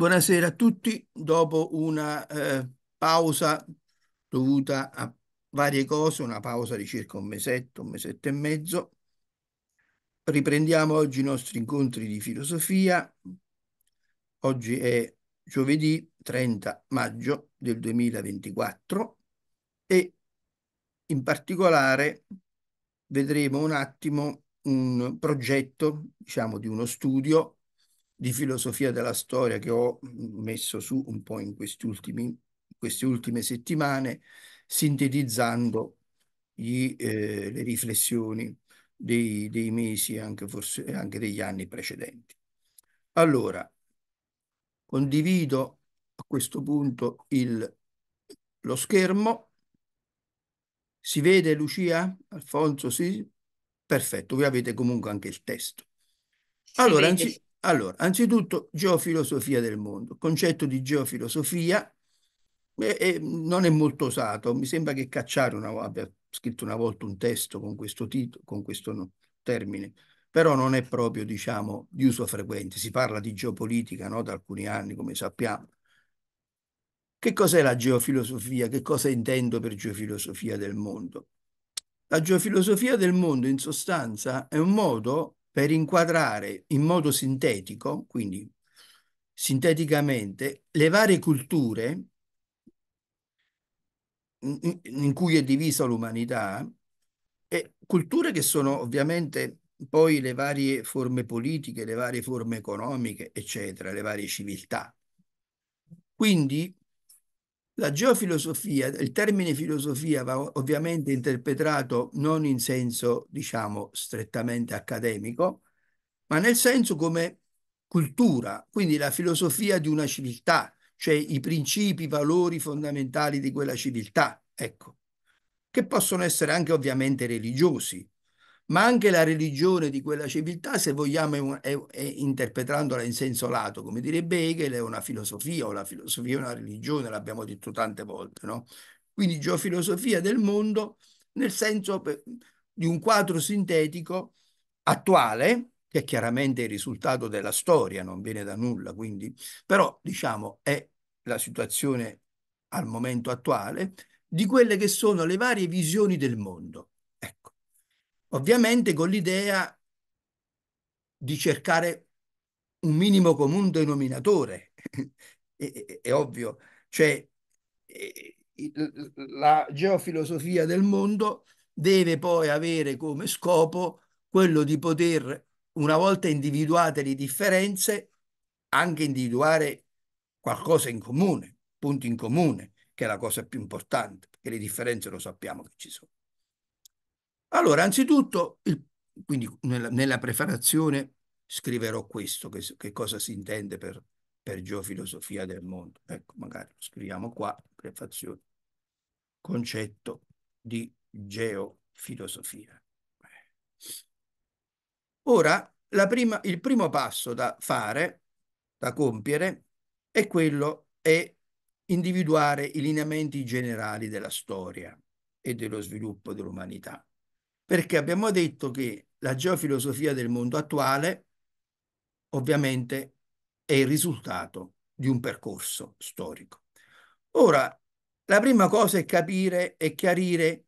Buonasera a tutti, dopo una eh, pausa dovuta a varie cose, una pausa di circa un mesetto, un mesetto e mezzo, riprendiamo oggi i nostri incontri di filosofia. Oggi è giovedì 30 maggio del 2024 e in particolare vedremo un attimo un progetto, diciamo, di uno studio di filosofia della storia che ho mm, messo su un po' in ultimi, queste ultime settimane, sintetizzando gli, eh, le riflessioni dei, dei mesi e anche, forse, anche degli anni precedenti. Allora, condivido a questo punto il, lo schermo. Si vede Lucia? Alfonso, sì? Perfetto, voi avete comunque anche il testo. Allora, anzi, allora, anzitutto geofilosofia del mondo. Il concetto di geofilosofia eh, eh, non è molto usato. Mi sembra che Cacciaro una, abbia scritto una volta un testo con questo, titolo, con questo no, termine, però non è proprio, diciamo, di uso frequente. Si parla di geopolitica no, da alcuni anni, come sappiamo. Che cos'è la geofilosofia? Che cosa intendo per geofilosofia del mondo? La geofilosofia del mondo, in sostanza, è un modo per inquadrare in modo sintetico, quindi sinteticamente, le varie culture in cui è divisa l'umanità e culture che sono ovviamente poi le varie forme politiche, le varie forme economiche, eccetera, le varie civiltà. Quindi la geofilosofia, il termine filosofia va ovviamente interpretato non in senso, diciamo, strettamente accademico, ma nel senso come cultura, quindi la filosofia di una civiltà, cioè i principi, i valori fondamentali di quella civiltà, ecco, che possono essere anche ovviamente religiosi, ma anche la religione di quella civiltà, se vogliamo, è, è interpretandola in senso lato, come direbbe Hegel, è una filosofia, o la filosofia è una religione, l'abbiamo detto tante volte, no? Quindi geofilosofia del mondo nel senso di un quadro sintetico attuale, che chiaramente è il risultato della storia, non viene da nulla, quindi, però diciamo è la situazione al momento attuale, di quelle che sono le varie visioni del mondo. Ovviamente con l'idea di cercare un minimo comune denominatore, è, è, è, ovvio, cioè la geofilosofia del mondo deve poi avere come scopo quello di poter, una volta individuate le differenze, anche individuare qualcosa in comune, punti in comune, che è la cosa più importante, perché le differenze lo sappiamo che ci sono. Allora, anzitutto, il, quindi nella, nella, preparazione scriverò questo, che, che cosa si intende per, per, geofilosofia del mondo. Ecco, magari lo scriviamo qua, prefazione. Concetto di geofilosofia. Ora, prima, il primo passo da fare, da compiere, è quello è individuare i lineamenti generali della storia e dello sviluppo dell'umanità perché abbiamo detto che la geofilosofia del mondo attuale ovviamente è il risultato di un percorso storico. Ora, la prima cosa è capire e chiarire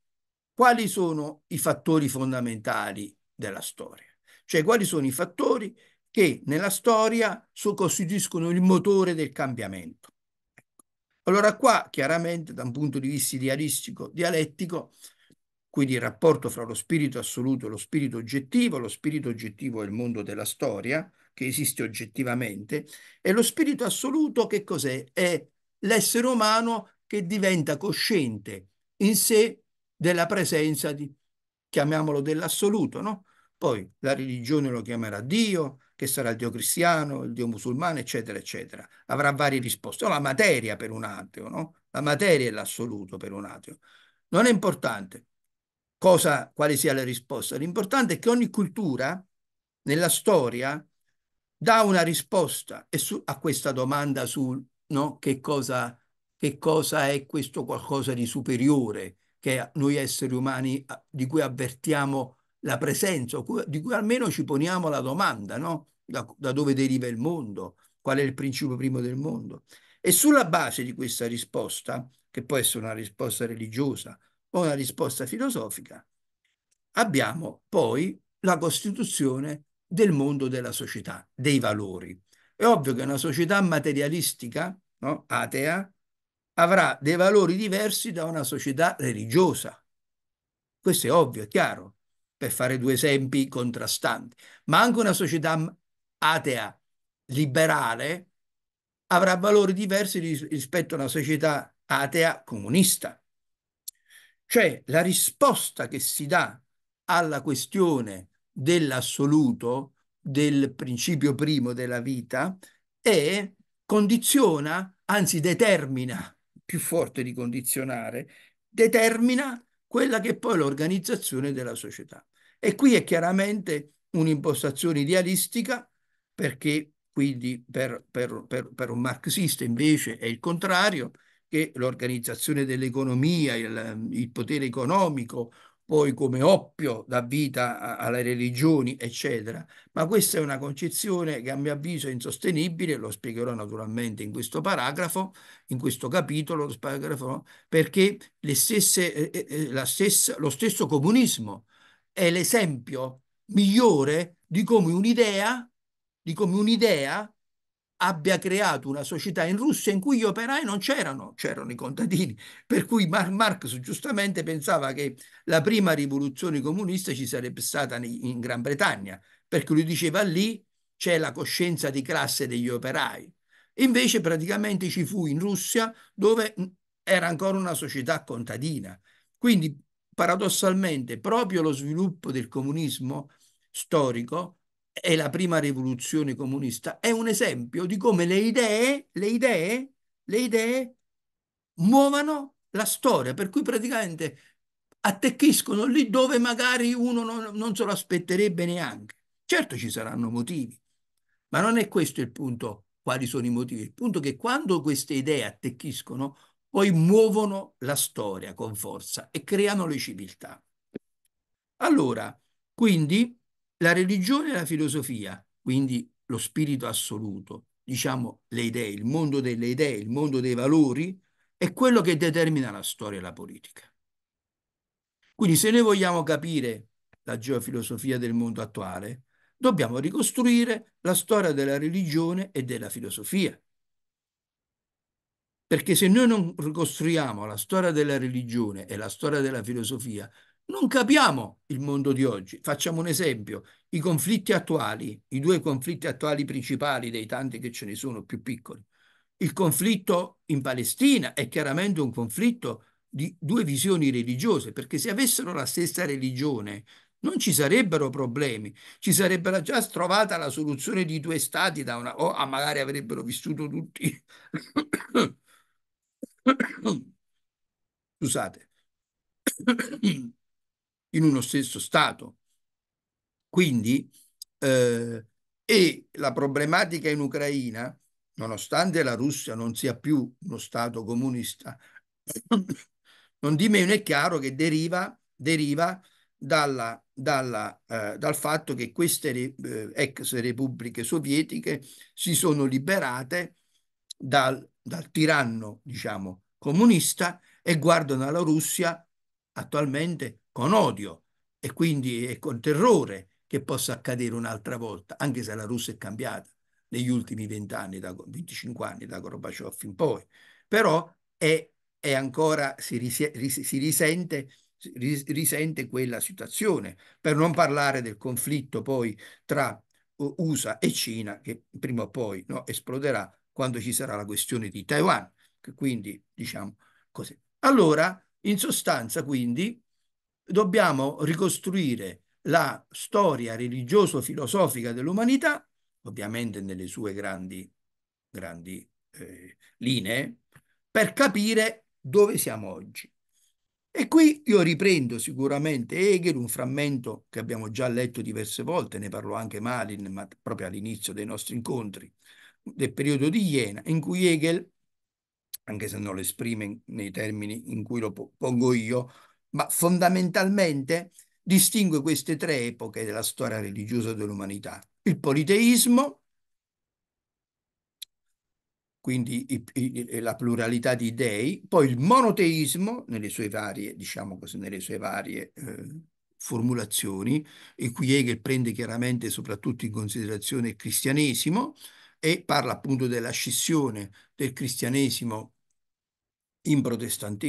quali sono i fattori fondamentali della storia, cioè quali sono i fattori che nella storia costituiscono il motore del cambiamento. Ecco. Allora qua, chiaramente, da un punto di vista idealistico, dialettico, quindi il rapporto fra lo spirito assoluto e lo spirito oggettivo, lo spirito oggettivo è il mondo della storia, che esiste oggettivamente, e lo spirito assoluto che cos'è? È l'essere umano che diventa cosciente in sé della presenza di, chiamiamolo dell'assoluto, no? Poi la religione lo chiamerà Dio, che sarà il Dio cristiano, il Dio musulmano, eccetera, eccetera. Avrà varie risposte. la materia per un ateo, no? La materia è l'assoluto per un ateo. Non è importante cosa, quale sia la risposta. L'importante è che ogni cultura nella storia dà una risposta su, a questa domanda su no, che, cosa, che cosa è questo qualcosa di superiore che noi esseri umani di cui avvertiamo la presenza, di cui almeno ci poniamo la domanda, no? da, da dove deriva il mondo, qual è il principio primo del mondo. E sulla base di questa risposta, che può essere una risposta religiosa, una risposta filosofica, abbiamo poi la costituzione del mondo della società, dei valori. È ovvio che una società materialistica, no, atea, avrà dei valori diversi da una società religiosa. Questo è ovvio, è chiaro, per fare due esempi contrastanti. Ma anche una società atea liberale avrà valori diversi rispetto a una società atea comunista cioè la risposta che si dà alla questione dell'assoluto, del principio primo della vita, è condiziona, anzi determina, più forte di condizionare, determina quella che è poi l'organizzazione della società. E qui è chiaramente un'impostazione idealistica, perché quindi per, per, per, per un marxista invece è il contrario, che l'organizzazione dell'economia, il, il potere economico, poi come oppio dà vita alle religioni, eccetera. Ma questa è una concezione che a mio avviso è insostenibile, lo spiegherò naturalmente in questo paragrafo, in questo capitolo, perché stesse, eh, eh, eh stessa, lo stesso comunismo è l'esempio migliore di come un'idea, di come un'idea abbia creato una società in Russia in cui gli operai non c'erano, c'erano i contadini, per cui Marx giustamente pensava che la prima rivoluzione comunista ci sarebbe stata in Gran Bretagna, perché lui diceva lì c'è la coscienza di classe degli operai. Invece praticamente ci fu in Russia dove era ancora una società contadina. Quindi paradossalmente proprio lo sviluppo del comunismo storico e la prima rivoluzione comunista è un esempio di come le idee, le idee, le idee muovano la storia, per cui praticamente attecchiscono lì dove magari uno non, non se lo aspetterebbe neanche. Certo ci saranno motivi, ma non è questo il punto, quali sono i motivi. Il punto è che quando queste idee attecchiscono, poi muovono la storia con forza e creano le civiltà. Allora, quindi la religione e la filosofia, quindi lo spirito assoluto, diciamo le idee, il mondo delle idee, il mondo dei valori, è quello che determina la storia e la politica. Quindi se noi vogliamo capire la geofilosofia del mondo attuale, dobbiamo ricostruire la storia della religione e della filosofia. Perché se noi non ricostruiamo la storia della religione e la storia della filosofia, non capiamo il mondo di oggi. Facciamo un esempio. I conflitti attuali, i due conflitti attuali principali dei tanti che ce ne sono più piccoli. Il conflitto in Palestina è chiaramente un conflitto di due visioni religiose, perché se avessero la stessa religione non ci sarebbero problemi, ci sarebbe già trovata la soluzione di due stati da una, o ah, magari avrebbero vissuto tutti scusate in uno stesso Stato. Quindi, eh, e la problematica in Ucraina, nonostante la Russia non sia più uno Stato comunista, non di meno è chiaro che deriva, deriva dalla, dalla, eh, dal fatto che queste eh, ex repubbliche sovietiche si sono liberate dal, dal tiranno, diciamo, comunista e guardano alla Russia attualmente con odio e quindi e con terrore che possa accadere un'altra volta, anche se la Russia è cambiata negli ultimi 20 anni, da, 25 anni da Gorbaciov in poi, però è, è ancora, si, ris si risente risente quella situazione, per non parlare del conflitto poi tra USA e Cina che prima o poi no, esploderà quando ci sarà la questione di Taiwan, che quindi diciamo così. Allora, in sostanza, quindi, dobbiamo ricostruire la storia religioso-filosofica dell'umanità, ovviamente nelle sue grandi, grandi eh, linee, per capire dove siamo oggi. E qui io riprendo sicuramente Hegel, un frammento che abbiamo già letto diverse volte, ne parlò anche Malin, ma proprio all'inizio dei nostri incontri, del periodo di Iena, in cui Hegel, anche se non lo esprime nei termini in cui lo pongo io, ma fondamentalmente distingue queste tre epoche della storia religiosa dell'umanità. Il politeismo, quindi i, i, la pluralità di dei, poi il monoteismo nelle sue varie, diciamo così, nelle sue varie eh, formulazioni, e qui Hegel prende chiaramente soprattutto in considerazione il cristianesimo e parla appunto della scissione del cristianesimo in,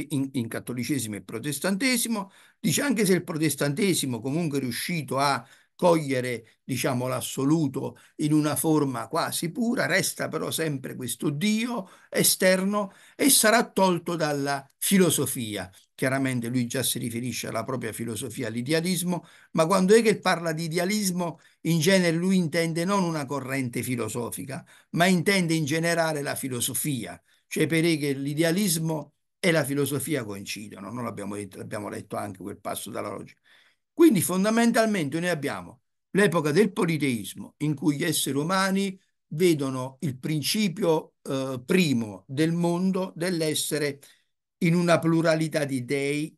in, in, cattolicesimo e protestantesimo, dice anche se il protestantesimo comunque è riuscito a cogliere diciamo, l'assoluto in una forma quasi pura, resta però sempre questo Dio esterno e sarà tolto dalla filosofia. Chiaramente lui già si riferisce alla propria filosofia, all'idealismo, ma quando Hegel parla di idealismo, in genere lui intende non una corrente filosofica, ma intende in generale la filosofia, cioè per che l'idealismo e la filosofia coincidono, non l'abbiamo detto, abbiamo letto anche quel passo dalla logica. Quindi fondamentalmente noi abbiamo l'epoca del politeismo in cui gli esseri umani vedono il principio eh, primo del mondo, dell'essere in una pluralità di dei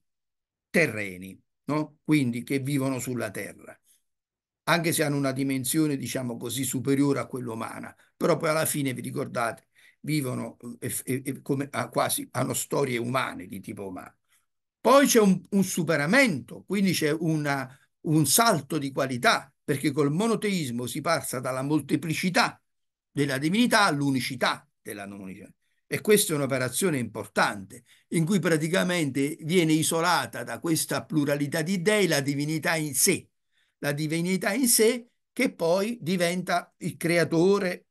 terreni, no? quindi che vivono sulla terra, anche se hanno una dimensione, diciamo così, superiore a quella umana, però poi alla fine vi ricordate vivono e, e, come, ah, quasi, hanno storie umane di tipo umano. Poi c'è un, un superamento, quindi c'è una, un salto di qualità, perché col monoteismo si passa dalla molteplicità della divinità all'unicità della non unicità. E questa è un'operazione importante, in cui praticamente viene isolata da questa pluralità di dei la divinità in sé, la divinità in sé che poi diventa il creatore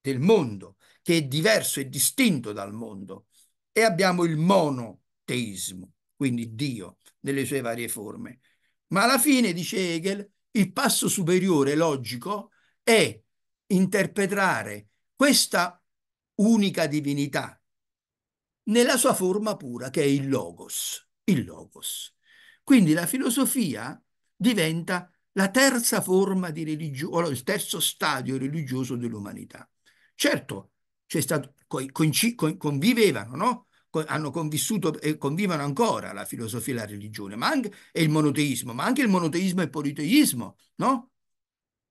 del mondo che è diverso e distinto dal mondo. E abbiamo il monoteismo, quindi Dio nelle sue varie forme. Ma alla fine, dice Hegel, il passo superiore logico è interpretare questa unica divinità nella sua forma pura, che è il logos, il logos. Quindi la filosofia diventa la terza forma di religione, il terzo stadio religioso dell'umanità. Certo, cioè stato, convivevano, no? hanno convissuto e convivono ancora la filosofia e la religione, ma anche e il monoteismo, ma anche il monoteismo e il politeismo, no?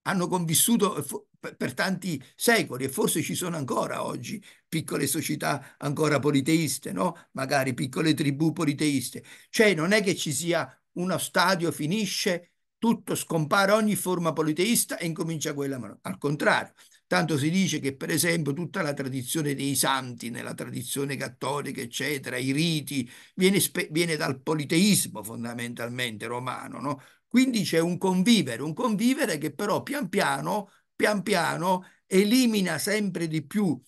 Hanno convissuto eh, per tanti secoli e forse ci sono ancora oggi piccole società ancora politeiste, no? Magari piccole tribù politeiste. Cioè non è che ci sia uno stadio, finisce, tutto scompare ogni forma politeista e incomincia quella, al contrario. Tanto si dice che per esempio tutta la tradizione dei santi nella tradizione cattolica, eccetera, i riti, viene, viene dal politeismo fondamentalmente romano, no? Quindi c'è un convivere, un convivere che però pian piano, pian piano elimina sempre di più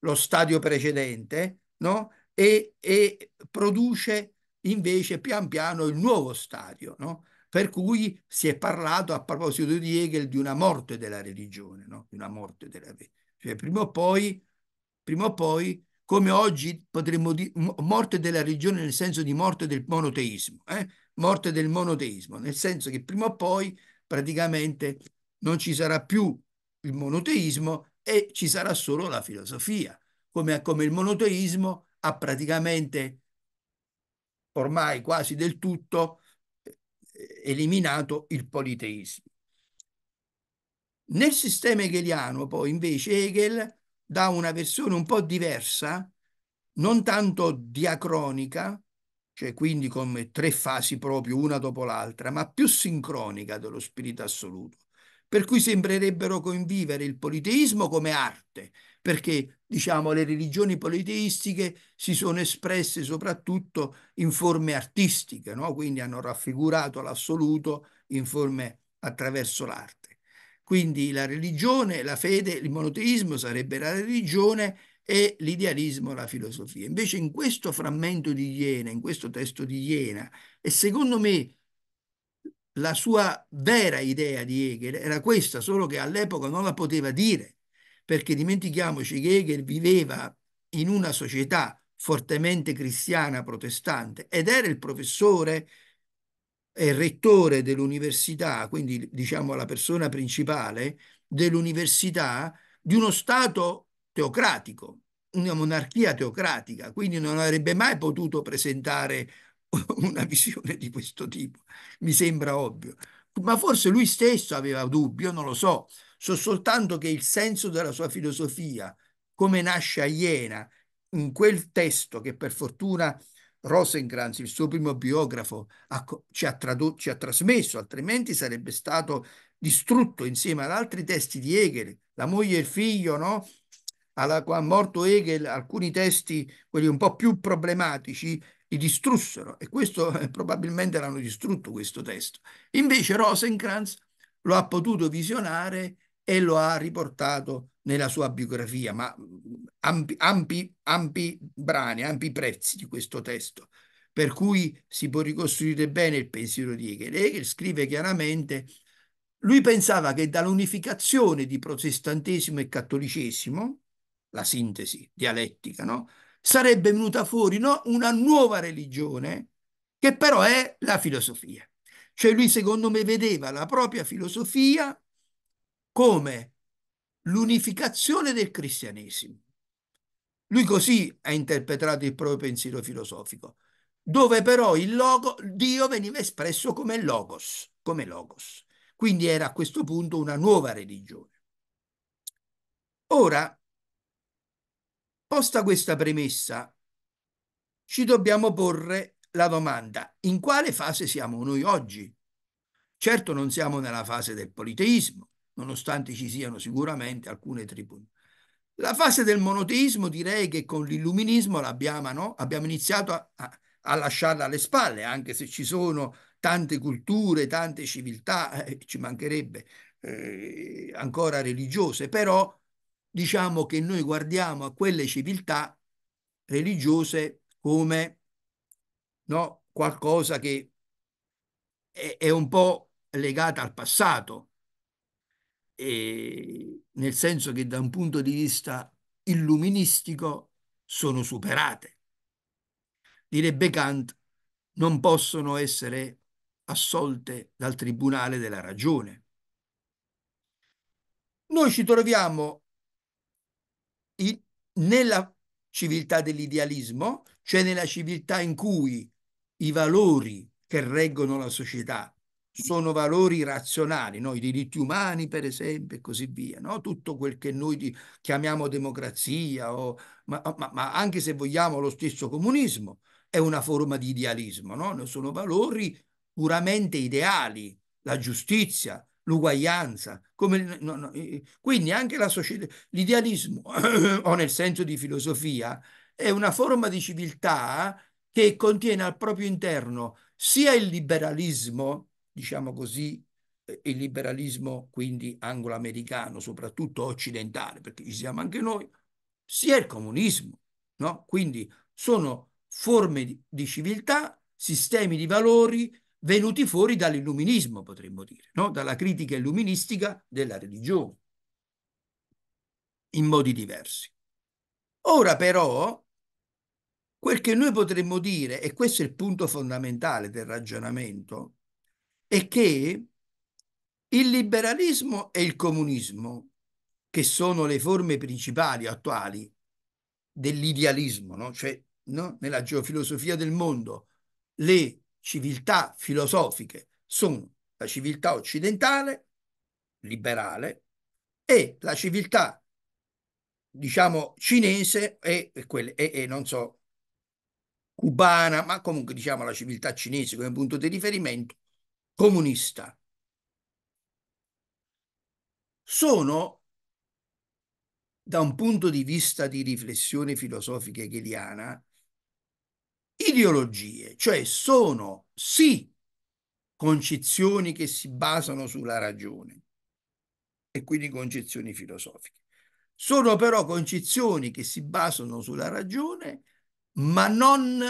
lo stadio precedente, no? E, e produce invece pian piano il nuovo stadio, no? Per cui si è parlato a proposito di Hegel di una morte della religione, no? di una morte della religione. Cioè, prima o poi, prima o poi come oggi potremmo dire morte della religione nel senso di morte del monoteismo, eh? morte del monoteismo, nel senso che prima o poi praticamente non ci sarà più il monoteismo e ci sarà solo la filosofia, come, come il monoteismo ha praticamente ormai quasi del tutto eliminato il politeismo. Nel sistema hegeliano poi invece Hegel dà una versione un po' diversa, non tanto diacronica, cioè quindi come tre fasi proprio una dopo l'altra, ma più sincronica dello spirito assoluto per cui sembrerebbero convivere il politeismo come arte, perché diciamo, le religioni politeistiche si sono espresse soprattutto in forme artistiche, no? quindi hanno raffigurato l'assoluto in forme attraverso l'arte. Quindi la religione, la fede, il monoteismo sarebbe la religione e l'idealismo la filosofia. Invece in questo frammento di Iena, in questo testo di Iena, e secondo me la sua vera idea di Hegel era questa, solo che all'epoca non la poteva dire, perché dimentichiamoci che Hegel viveva in una società fortemente cristiana protestante ed era il professore e rettore dell'università, quindi diciamo la persona principale dell'università di uno Stato teocratico, una monarchia teocratica, quindi non avrebbe mai potuto presentare una visione di questo tipo, mi sembra ovvio. Ma forse lui stesso aveva dubbio, non lo so. So soltanto che il senso della sua filosofia, come nasce a Iena, in quel testo che per fortuna Rosenkrantz, il suo primo biografo, ha, ci, ha tradotto, ci ha trasmesso, altrimenti sarebbe stato distrutto insieme ad altri testi di Hegel, la moglie e il figlio, no? Alla, è morto Hegel, alcuni testi, quelli un po' più problematici, li distrussero e questo eh, probabilmente l'hanno distrutto questo testo. Invece Rosenkrantz lo ha potuto visionare e lo ha riportato nella sua biografia, ma mm, ampi, ampi, ampi brani, ampi prezzi di questo testo. Per cui si può ricostruire bene il pensiero di Hegel. Hegel scrive chiaramente lui pensava che dall'unificazione di protestantesimo e cattolicesimo, la sintesi dialettica, no? sarebbe venuta fuori no? una nuova religione che però è la filosofia. Cioè lui secondo me vedeva la propria filosofia come l'unificazione del cristianesimo. Lui così ha interpretato il proprio pensiero filosofico, dove però il logo, Dio veniva espresso come logos, come logos. Quindi era a questo punto una nuova religione. Ora, Posta questa premessa, ci dobbiamo porre la domanda in quale fase siamo noi oggi? Certo non siamo nella fase del politeismo, nonostante ci siano sicuramente alcune tribù. La fase del monoteismo direi che con l'illuminismo l'abbiamo, no? abbiamo iniziato a, a, a, lasciarla alle spalle, anche se ci sono tante culture, tante civiltà, eh, ci mancherebbe eh, ancora religiose, però diciamo che noi guardiamo a quelle civiltà religiose come no, qualcosa che è, è un po' legata al passato, e nel senso che da un punto di vista illuministico sono superate. Direbbe Kant, non possono essere assolte dal tribunale della ragione. Noi ci troviamo il, nella civiltà dell'idealismo, cioè nella civiltà in cui i valori che reggono la società sono valori razionali, no? i diritti umani per esempio e così via, no? tutto quel che noi chiamiamo democrazia, o, ma, ma, ma, anche se vogliamo lo stesso comunismo, è una forma di idealismo, no? sono valori puramente ideali, la giustizia, l'uguaglianza. no, no, quindi anche la società, l'idealismo o nel senso di filosofia è una forma di civiltà che contiene al proprio interno sia il liberalismo, diciamo così, eh, il liberalismo quindi anglo-americano, soprattutto occidentale, perché ci siamo anche noi, sia il comunismo. No? Quindi sono forme di civiltà, sistemi di valori venuti fuori dall'illuminismo, potremmo dire, no? dalla critica illuministica della religione, in modi diversi. Ora però, quel che noi potremmo dire, e questo è il punto fondamentale del ragionamento, è che il liberalismo e il comunismo, che sono le forme principali attuali dell'idealismo, no? cioè no? nella geofilosofia del mondo, le civiltà filosofiche sono la civiltà occidentale, liberale, e la civiltà, diciamo, cinese e, e, quelle, e, e non so, cubana, ma comunque diciamo la civiltà cinese come punto di riferimento, comunista. Sono, da un punto di vista di riflessione filosofica hegeliana, ideologie, cioè sono sì concezioni che si basano sulla ragione e quindi concezioni filosofiche. Sono però concezioni che si basano sulla ragione ma non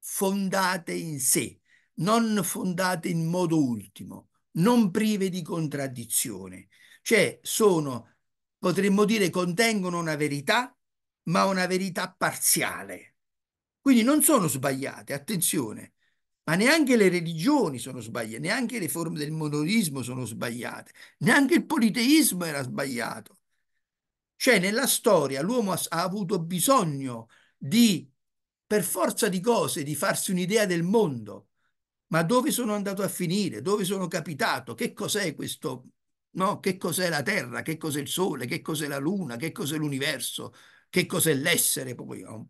fondate in sé, non fondate in modo ultimo, non prive di contraddizione. Cioè sono, potremmo dire, contengono una verità, ma una verità parziale. Quindi non sono sbagliate, attenzione, ma neanche le religioni sono sbagliate, neanche le forme del monodismo sono sbagliate, neanche il politeismo era sbagliato. Cioè nella storia l'uomo ha, ha avuto bisogno di, per forza di cose, di farsi un'idea del mondo. Ma dove sono andato a finire? Dove sono capitato? Che cos'è questo? No? Che cos'è la Terra? Che cos'è il Sole? Che cos'è la Luna? Che cos'è l'universo? Che cos'è l'essere? Poi oh,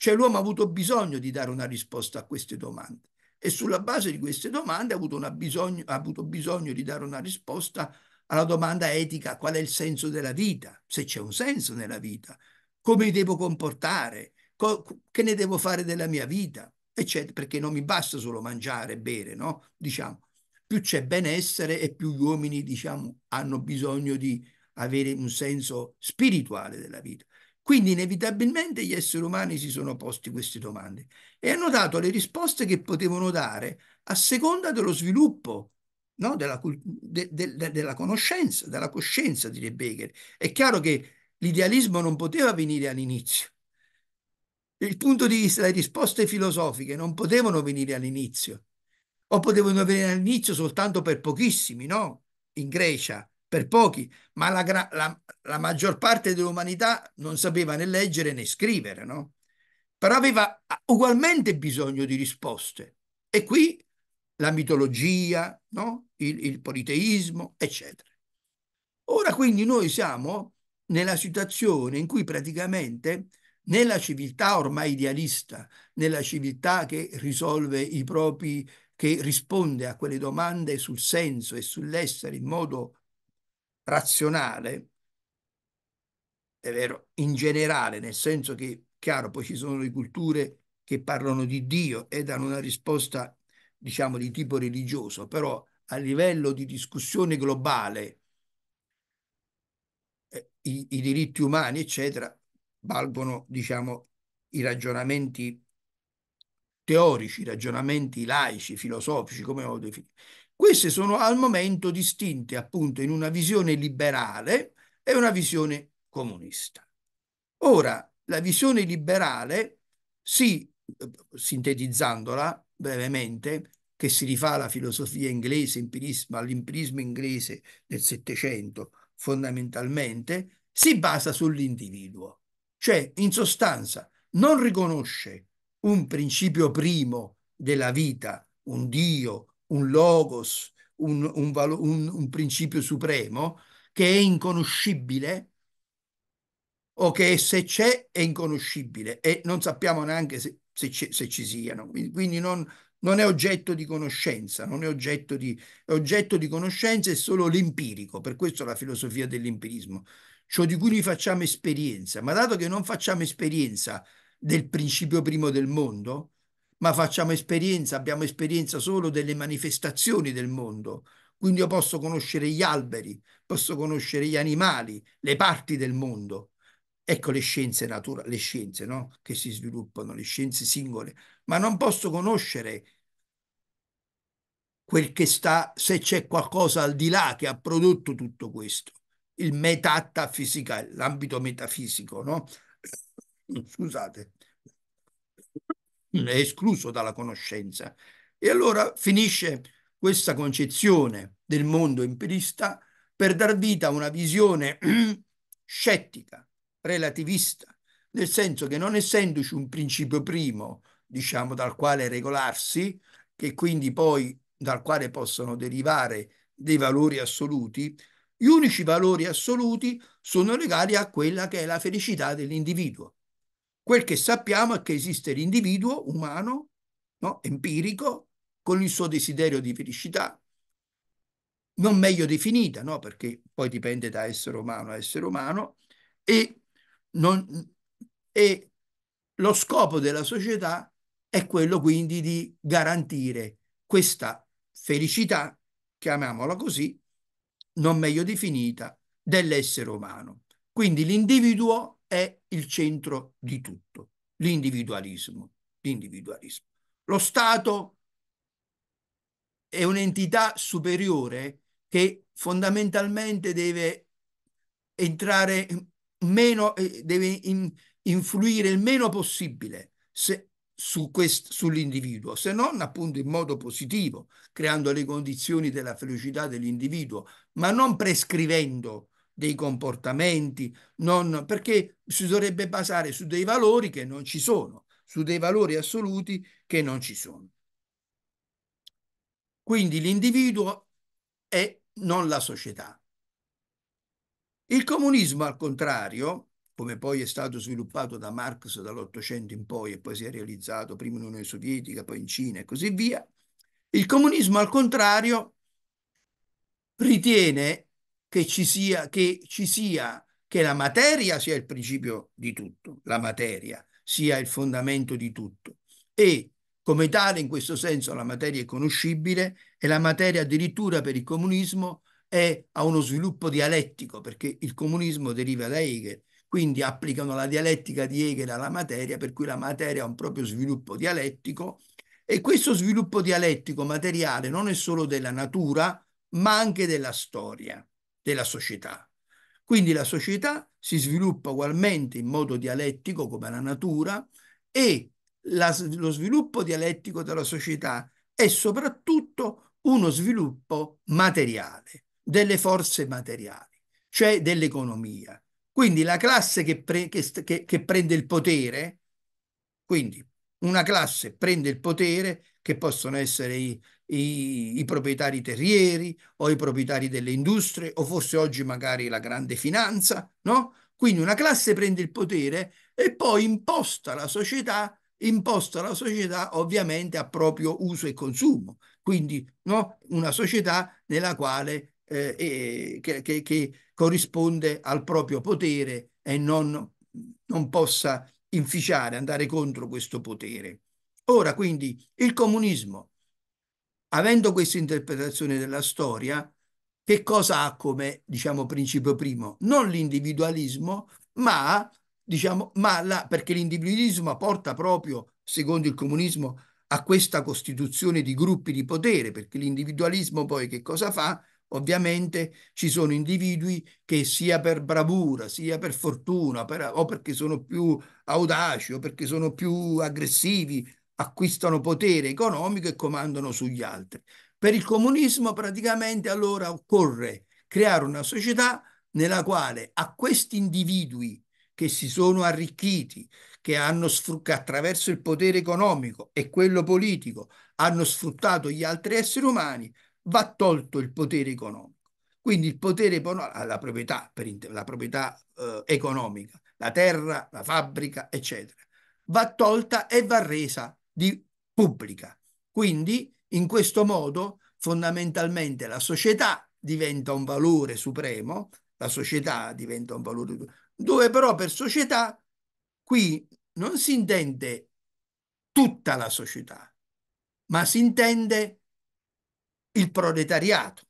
cioè l'uomo ha avuto bisogno di dare una risposta a queste domande e sulla base di queste domande ha avuto, bisogno, ha avuto bisogno di dare una risposta alla domanda etica qual è il senso della vita, se c'è un senso nella vita, come mi devo comportare, co che ne devo fare della mia vita, eccetera, perché non mi basta solo mangiare e bere, no? Diciamo, più c'è benessere e più gli uomini, diciamo, hanno bisogno di avere un senso spirituale della vita. Quindi inevitabilmente gli esseri umani si sono posti queste domande e hanno dato le risposte che potevano dare a seconda dello sviluppo no? della, de, de, della, conoscenza, della coscienza, direbbe Hegel. È chiaro che l'idealismo non poteva venire all'inizio. Il punto di vista, delle risposte filosofiche non potevano venire all'inizio o potevano venire all'inizio soltanto per pochissimi, no? In Grecia, per pochi, ma la, la, la maggior parte dell'umanità non sapeva né leggere né scrivere, no? però aveva ugualmente bisogno di risposte. E qui la mitologia, no? il, il politeismo, eccetera. Ora quindi noi siamo nella situazione in cui praticamente nella civiltà ormai idealista, nella civiltà che risolve i propri, che risponde a quelle domande sul senso e sull'essere in modo razionale, è vero, in generale, nel senso che, chiaro, poi ci sono le culture che parlano di Dio e danno una risposta, diciamo, di tipo religioso, però a livello di discussione globale, eh, i, i, diritti umani, eccetera, valgono, diciamo, i ragionamenti teorici, i ragionamenti laici, filosofici, come ho definito. Queste sono al momento distinte appunto in una visione liberale e una visione comunista. Ora, la visione liberale si, sintetizzandola brevemente, che si rifà alla filosofia inglese, all'imprismo inglese del Settecento fondamentalmente, si basa sull'individuo. Cioè, in sostanza, non riconosce un principio primo della vita, un Dio, un logos, un, un, valo, un, un principio supremo che è inconoscibile o che se c'è è inconoscibile e non sappiamo neanche se, se, se ci siano. Quindi non, non è oggetto di conoscenza, non è oggetto di, è oggetto di conoscenza, è solo l'empirico, per questo la filosofia dell'empirismo, ciò di cui noi facciamo esperienza, ma dato che non facciamo esperienza del principio primo del mondo, ma facciamo esperienza, abbiamo esperienza solo delle manifestazioni del mondo. Quindi io posso conoscere gli alberi, posso conoscere gli animali, le parti del mondo. Ecco le scienze naturali, le scienze no? che si sviluppano, le scienze singole, ma non posso conoscere quel che sta, se c'è qualcosa al di là che ha prodotto tutto questo, il metafisica, l'ambito metafisico, no? Scusate. Mm, è escluso dalla conoscenza. E allora finisce questa concezione del mondo empirista per dar vita a una visione scettica, relativista, nel senso che non essendoci un principio primo, diciamo, dal quale regolarsi, che quindi poi dal quale possono derivare dei valori assoluti, gli unici valori assoluti sono legati a quella che è la felicità dell'individuo. Quel che sappiamo è che esiste l'individuo umano, no? empirico, con il suo desiderio di felicità, non meglio definita, no? perché poi dipende da essere umano a essere umano, e, non, e lo scopo della società è quello quindi di garantire questa felicità, chiamiamola così, non meglio definita, dell'essere umano. Quindi l'individuo è il centro di tutto, l'individualismo. l'individualismo. Lo Stato è un'entità superiore che fondamentalmente deve entrare meno, eh, deve in, influire il meno possibile se, su quest, sull'individuo, se non appunto in modo positivo, creando le condizioni della felicità dell'individuo, ma non prescrivendo dei comportamenti, non, perché si dovrebbe basare su dei valori che non ci sono, su dei valori assoluti che non ci sono. Quindi l'individuo è non la società. Il comunismo, al contrario, come poi è stato sviluppato da Marx dall'Ottocento in poi e poi si è realizzato prima in Unione Sovietica, poi in Cina e così via, il comunismo, al contrario, ritiene che ci sia, che ci sia, che la materia sia il principio di tutto, la materia sia il fondamento di tutto. E come tale, in questo senso, la materia è conoscibile e la materia addirittura per il comunismo è a uno sviluppo dialettico, perché il comunismo deriva da Hegel, quindi applicano la dialettica di Hegel alla materia, per cui la materia ha un proprio sviluppo dialettico e questo sviluppo dialettico materiale non è solo della natura, ma anche della storia della società. Quindi la società si sviluppa ugualmente in modo dialettico come la natura e la, lo sviluppo dialettico della società è soprattutto uno sviluppo materiale, delle forze materiali, cioè dell'economia. Quindi la classe che, pre, che, che, che prende il potere, quindi una classe prende il potere, che possono essere i, i, i proprietari terrieri o i proprietari delle industrie o forse oggi magari la grande finanza, no? Quindi una classe prende il potere e poi imposta la società, imposta la società ovviamente a proprio uso e consumo. Quindi no? una società nella quale, eh, che, che, che, corrisponde al proprio potere e non, non possa inficiare, andare contro questo potere. Ora quindi il comunismo avendo questa interpretazione della storia, che cosa ha come, diciamo, principio primo? Non l'individualismo, ma, diciamo, ma la, perché l'individualismo porta proprio, secondo il comunismo, a questa costituzione di gruppi di potere, perché l'individualismo poi che cosa fa? Ovviamente ci sono individui che sia per bravura, sia per fortuna, per, o perché sono più audaci, o perché sono più aggressivi, acquistano potere economico e comandano sugli altri. Per il comunismo praticamente allora occorre creare una società nella quale a questi individui che si sono arricchiti, che hanno sfruttato attraverso il potere economico e quello politico, hanno sfruttato gli altri esseri umani, va tolto il potere economico. Quindi il potere economico, ah, la proprietà, per la proprietà eh, economica, la terra, la fabbrica, eccetera, va tolta e va resa di pubblica. Quindi in questo modo fondamentalmente la società diventa un valore supremo, la società diventa un valore dove però per società qui non si intende tutta la società, ma si intende il proletariato.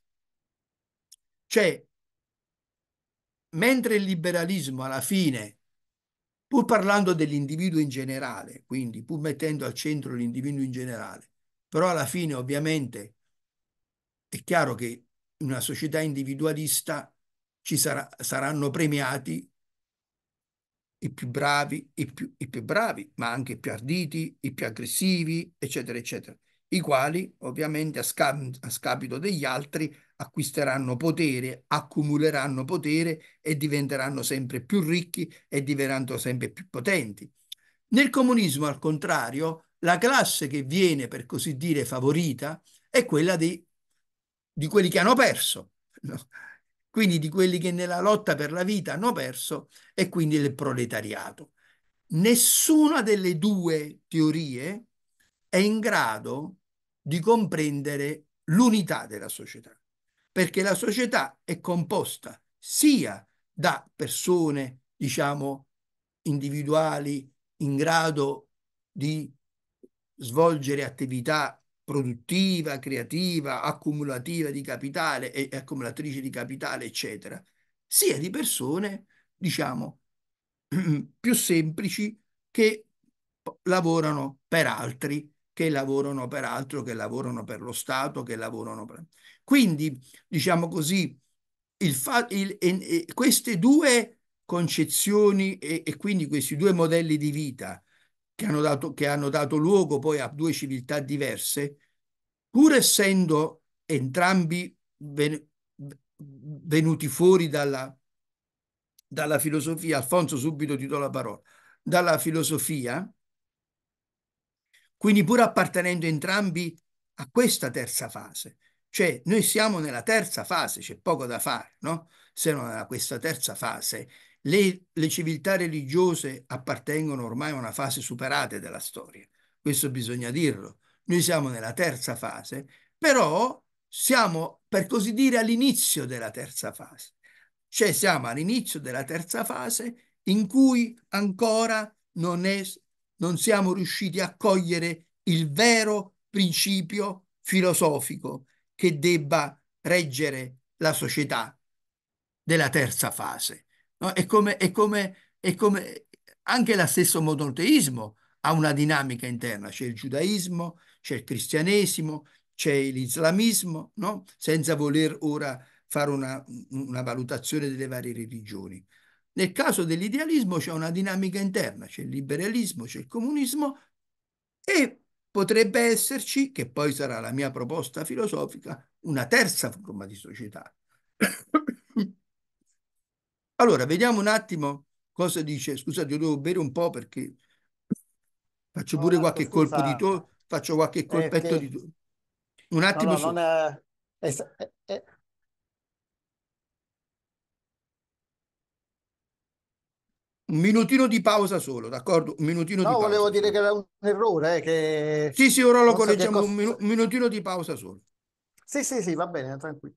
Cioè, mentre il liberalismo alla fine pur parlando dell'individuo in generale, quindi pur mettendo al centro l'individuo in generale, però alla fine ovviamente è chiaro che in una società individualista ci sarà, saranno premiati i più bravi, i più, i più bravi, ma anche i più arditi, i più aggressivi, eccetera, eccetera i quali ovviamente a, sca- a scapito degli altri acquisteranno potere, accumuleranno potere e diventeranno sempre più ricchi e diventeranno sempre più potenti. Nel comunismo, al contrario, la classe che viene, per così dire, favorita è quella di, di quelli che hanno perso, no? quindi di quelli che nella lotta per la vita hanno perso e quindi il proletariato. Nessuna delle due teorie è in grado di comprendere l'unità della società, perché la società è composta sia da persone, diciamo, individuali in grado di svolgere attività produttiva, creativa, accumulativa di capitale e accumulatrice di capitale, eccetera, sia di persone, diciamo, più semplici che lavorano per altri che lavorano per altro, che lavorano per lo Stato, che lavorano per... Quindi, diciamo così, il fa... il... Il... queste due concezioni e... e, quindi questi due modelli di vita che hanno, dato, che hanno dato luogo poi a due civiltà diverse, pur essendo entrambi ven... venuti fuori dalla, dalla filosofia, Alfonso subito ti do la parola, dalla filosofia, quindi pur appartenendo entrambi a questa terza fase. Cioè noi siamo nella terza fase, c'è poco da fare, no? Se non a questa terza fase. Le, le civiltà religiose appartengono ormai a una fase superata della storia, questo bisogna dirlo. Noi siamo nella terza fase, però siamo per così dire all'inizio della terza fase. Cioè siamo all'inizio della terza fase in cui ancora non è non siamo riusciti a cogliere il vero principio filosofico che debba reggere la società della terza fase. No? È, come, è, come, è come anche lo stesso monoteismo ha una dinamica interna, c'è il giudaismo, c'è il cristianesimo, c'è l'islamismo, no? senza voler ora fare una, una valutazione delle varie religioni. Nel caso dell'idealismo c'è una dinamica interna, c'è il liberalismo, c'è il comunismo e potrebbe esserci, che poi sarà la mia proposta filosofica, una terza forma di società. allora, vediamo un attimo cosa dice. Scusate, io devo bere un po' perché faccio pure no, qualche scusa. colpo di tuo, faccio qualche colpetto eh, che... di to. Un attimo. No, no, su. È... È... È... Un minutino di pausa solo, d'accordo? Un minutino no, di pausa. No, volevo dire che era un errore. Eh, che... Sì, sì, ora lo non correggiamo. So un minutino di pausa solo. Sì, sì, sì, va bene, tranquillo.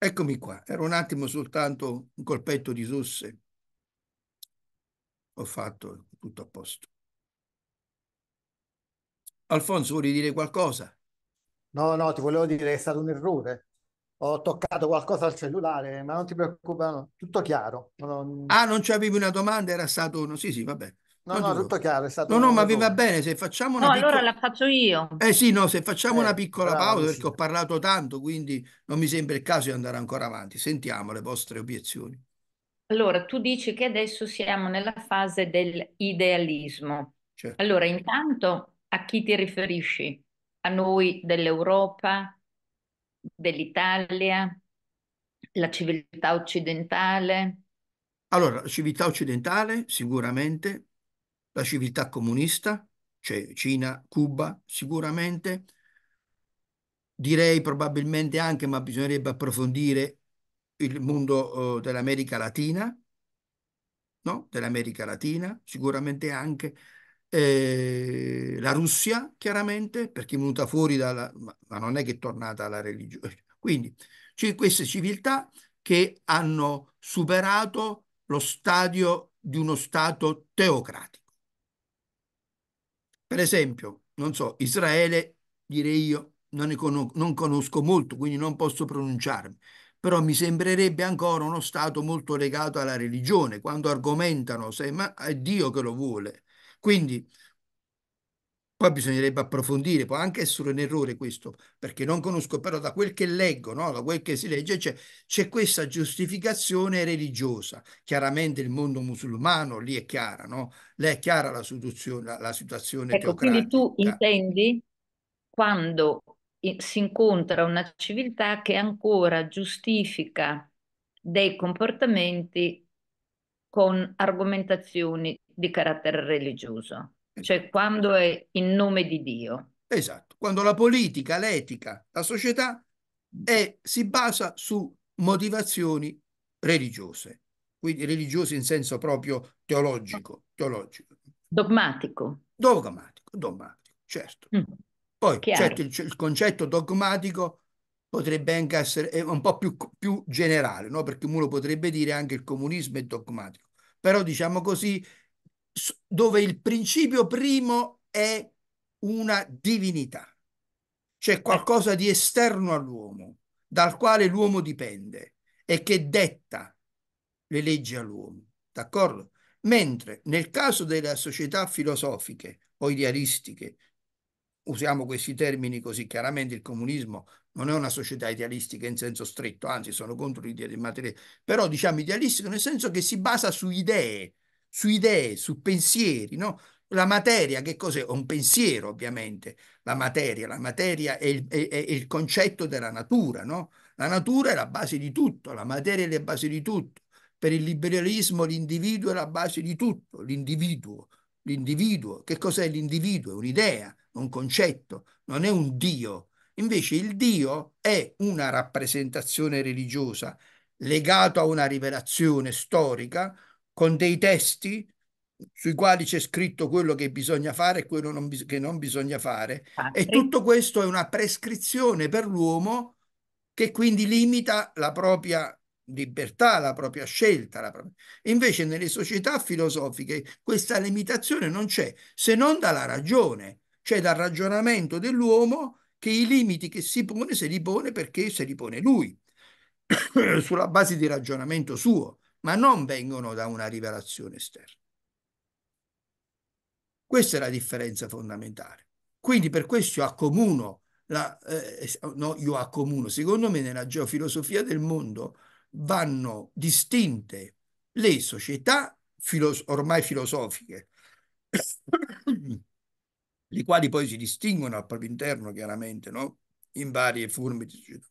Eccomi qua, era un attimo soltanto un colpetto di susse. Ho fatto tutto a posto. Alfonso, vuoi dire qualcosa? No, no, ti volevo dire che è stato un errore. Ho toccato qualcosa al cellulare, ma non ti preoccupano, tutto chiaro. Non... Ah, non c'avevi una domanda? Era stato... uno. sì, sì, vabbè. No, no, tutto chiaro, è stato No, no, ma vi va bene se facciamo una No, piccola... la faccio io. Eh sì, no, se facciamo eh, piccola bravo, pausa sì. perché ho parlato tanto, quindi non mi sembra il caso di andare ancora avanti. Sentiamo le vostre obiezioni. Allora, tu dici che adesso siamo nella fase dell'idealismo. Certo. Allora, intanto a chi ti riferisci? A noi dell'Europa, dell'Italia, la civiltà occidentale? Allora, la civiltà occidentale sicuramente la civiltà comunista, cioè Cina, Cuba sicuramente, direi probabilmente anche, ma bisognerebbe approfondire il mondo eh, dell'America Latina, no? dell'America Latina, sicuramente anche eh, la Russia, chiaramente, perché è venuta fuori dalla... ma non è che è tornata alla religione. Quindi queste civiltà che hanno superato lo stadio di uno Stato teocratico. Per esempio, non so, Israele, direi io, non, con- non conosco molto, quindi non posso pronunciarmi, però mi sembrerebbe ancora uno Stato molto legato alla religione, quando argomentano se ma è Dio che lo vuole. Quindi poi bisognerebbe approfondire, può anche essere un errore questo, perché non conosco, però da quel che leggo, no? da quel che si legge, c'è, c'è questa giustificazione religiosa. Chiaramente il mondo musulmano lì è chiara, no? Lei è chiara la situazione, la, la situazione ecco, Quindi tu intendi quando si incontra una civiltà che ancora giustifica dei comportamenti con argomentazioni di carattere religioso. Cioè quando è in nome di Dio. Esatto, quando la politica, l'etica, la società è, si basa su motivazioni religiose, quindi religiose in senso proprio teologico. teologico. Dogmatico. Dogmatico, dogmatico, certo. Mm. Poi certo, il, il, concetto dogmatico potrebbe anche essere un po' più, più generale, no? perché uno potrebbe dire anche il comunismo è dogmatico, però diciamo così dove il principio primo è una divinità, cioè qualcosa di esterno all'uomo, dal quale l'uomo dipende e che detta le leggi all'uomo, d'accordo? Mentre nel caso delle società filosofiche o idealistiche, usiamo questi termini così, chiaramente il comunismo non è una società idealistica in senso stretto, anzi sono contro l'idea di materia, però diciamo idealistico nel senso che si basa su idee, su idee, su pensieri, no? La materia, che cos'è? Un pensiero, ovviamente, la materia. La materia è il, è, è il concetto della natura, no? La natura è la base di tutto, la materia è la base di tutto. Per il liberalismo l'individuo è la base di tutto, l'individuo. L'individuo, che cos'è l'individuo? È un'idea, un concetto, non è un Dio. Invece il Dio è una rappresentazione religiosa legato a una rivelazione storica con dei testi sui quali c'è scritto quello che bisogna fare e quello non bis- che non bisogna fare. Ah, e tutto questo è una prescrizione per l'uomo che quindi limita la propria libertà, la propria scelta. La propria... Invece nelle società filosofiche questa limitazione non c'è, se non dalla ragione, cioè dal ragionamento dell'uomo che i limiti che si pone se li pone perché se li pone lui, sulla base di ragionamento suo ma non vengono da una rivelazione esterna. Questa è la differenza fondamentale. Quindi per questo io accomuno, la, eh, no, io accomuno, secondo me nella geofilosofia del mondo vanno distinte le società filos ormai filosofiche, le quali poi si distinguono al proprio interno chiaramente, no? in varie forme di società,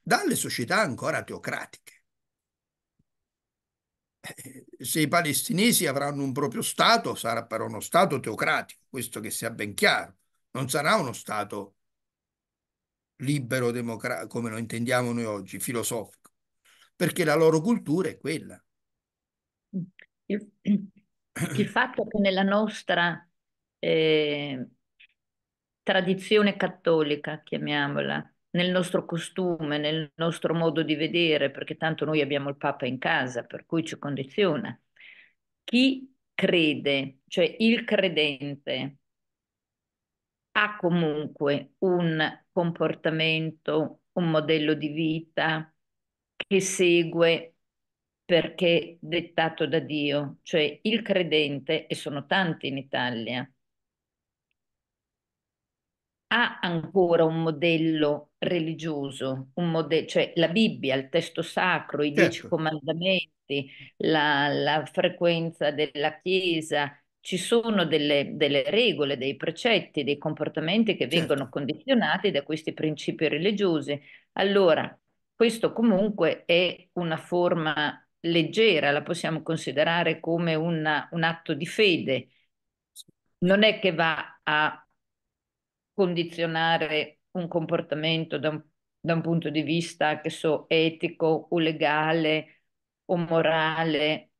dalle società ancora teocratiche. Eh, se i palestinesi avranno un proprio Stato, sarà però uno Stato teocratico, questo che sia ben chiaro, non sarà uno Stato libero democratico come lo intendiamo noi oggi, filosofico, perché la loro cultura è quella. Il, il fatto che nella nostra eh, tradizione cattolica, chiamiamola, nel nostro costume, nel nostro modo di vedere, perché tanto noi abbiamo il Papa in casa, per cui ci condiziona. Chi crede, cioè il credente, ha comunque un comportamento, un modello di vita che segue perché dettato da Dio, cioè il credente, e sono tanti in Italia, ha ancora un modello religioso, un modello, cioè la Bibbia, il testo sacro, i certo. dieci comandamenti, la, la, frequenza della Chiesa, ci sono delle, delle, regole, dei precetti, dei comportamenti che certo. vengono certo. condizionati da questi principi religiosi. Allora, questo comunque è una forma leggera, la possiamo considerare come una, un atto di fede. Non è che va a condizionare un comportamento da un, da un punto di vista, che so, etico o legale o morale,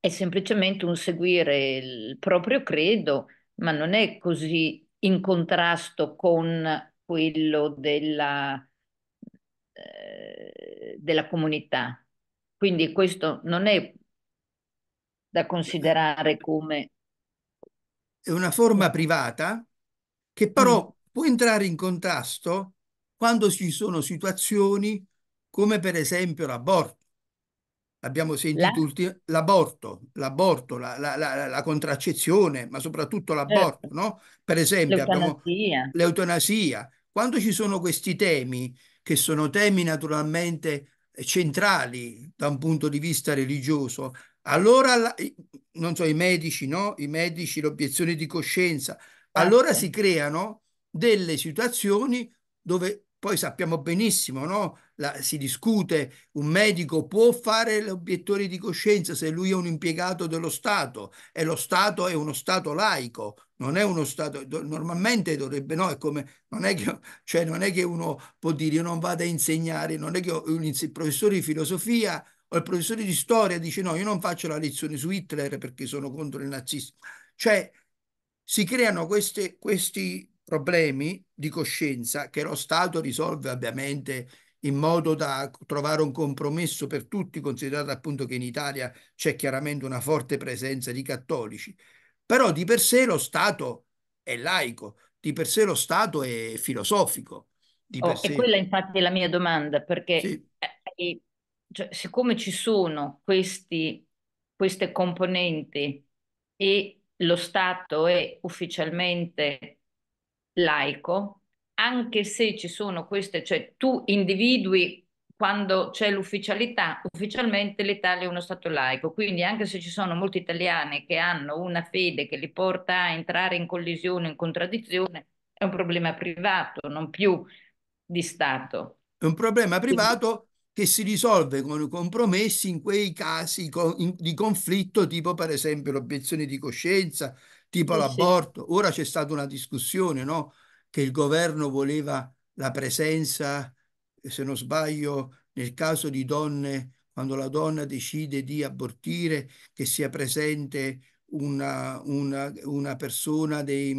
è semplicemente un seguire il proprio credo, ma non è così in contrasto con quello della, eh, della comunità. Quindi questo non è da considerare come... È una forma privata che però mm. può entrare in contrasto quando ci sono situazioni come per esempio l'aborto. Abbiamo sentito ultim- l'aborto, l'aborto la, la, la, la, contraccezione, ma soprattutto l'aborto, eh, no? Per esempio, l'eutanasia. Quando ci sono questi temi, che sono temi naturalmente centrali da un punto di vista religioso, allora, non so, i medici, no? I medici, l'obiezione di coscienza, allora si creano delle situazioni dove poi sappiamo benissimo, no? La, si discute, un medico può fare l'obiettore di coscienza se lui è un impiegato dello Stato e lo Stato è uno Stato laico, non è uno Stato, normalmente dovrebbe, no, è come, non è, che, cioè non è che uno può dire io non vado a insegnare, non è che un il professore di filosofia o il professore di storia dice no, io non faccio la lezione su Hitler perché sono contro il nazismo. Cioè, si creano queste, questi problemi di coscienza che lo Stato risolve ovviamente in modo da trovare un compromesso per tutti, considerato appunto che in Italia c'è chiaramente una forte presenza di cattolici, però di per sé lo Stato è laico, di per sé lo Stato è filosofico. Di oh, sé... E quella infatti è la mia domanda, perché sì. cioè, siccome ci sono questi, queste componenti e lo Stato è ufficialmente laico, anche se ci sono queste, cioè tu individui quando c'è l'ufficialità, ufficialmente l'Italia è uno Stato laico, quindi anche se ci sono molti italiani che hanno una fede che li porta a entrare in collisione, in contraddizione, è un problema privato, non più di Stato. È un problema privato che si risolve con compromessi in quei casi di conflitto, tipo per esempio l'obiezione di coscienza, tipo sì, l'aborto. Ora c'è stata una discussione, no? Che il governo voleva la presenza, se non sbaglio, nel caso di donne, quando la donna decide di abortire, che sia presente una, una, una persona dei,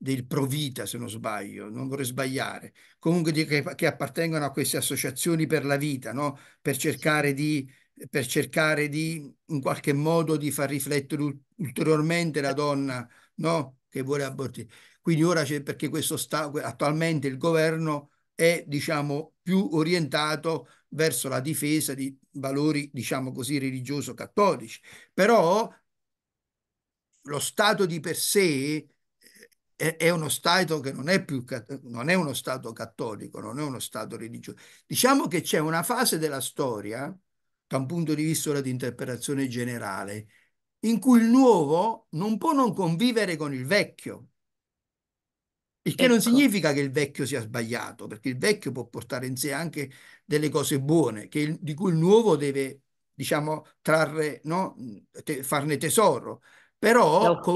del Provita, se non sbaglio, non vorrei sbagliare, comunque di, che, che, appartengono a queste associazioni per la vita, no? per, cercare di, per cercare di in qualche modo di far riflettere ulteriormente la eh. donna no? che vuole abortire. Quindi ora c'è perché questo sta, attualmente il governo è diciamo, più orientato verso la difesa di valori, diciamo così, religioso-cattolici. Però lo Stato di per sé è, è uno Stato che non è più non è uno Stato cattolico, non è uno Stato religioso. Diciamo che c'è una fase della storia, da un punto di vista di interpretazione generale, in cui il nuovo non può non convivere con il vecchio. Il che ecco. non significa che il vecchio sia sbagliato, perché il vecchio può portare in sé anche delle cose buone, il, di cui il nuovo deve, diciamo, trarre, no? Te, farne tesoro. Però, con,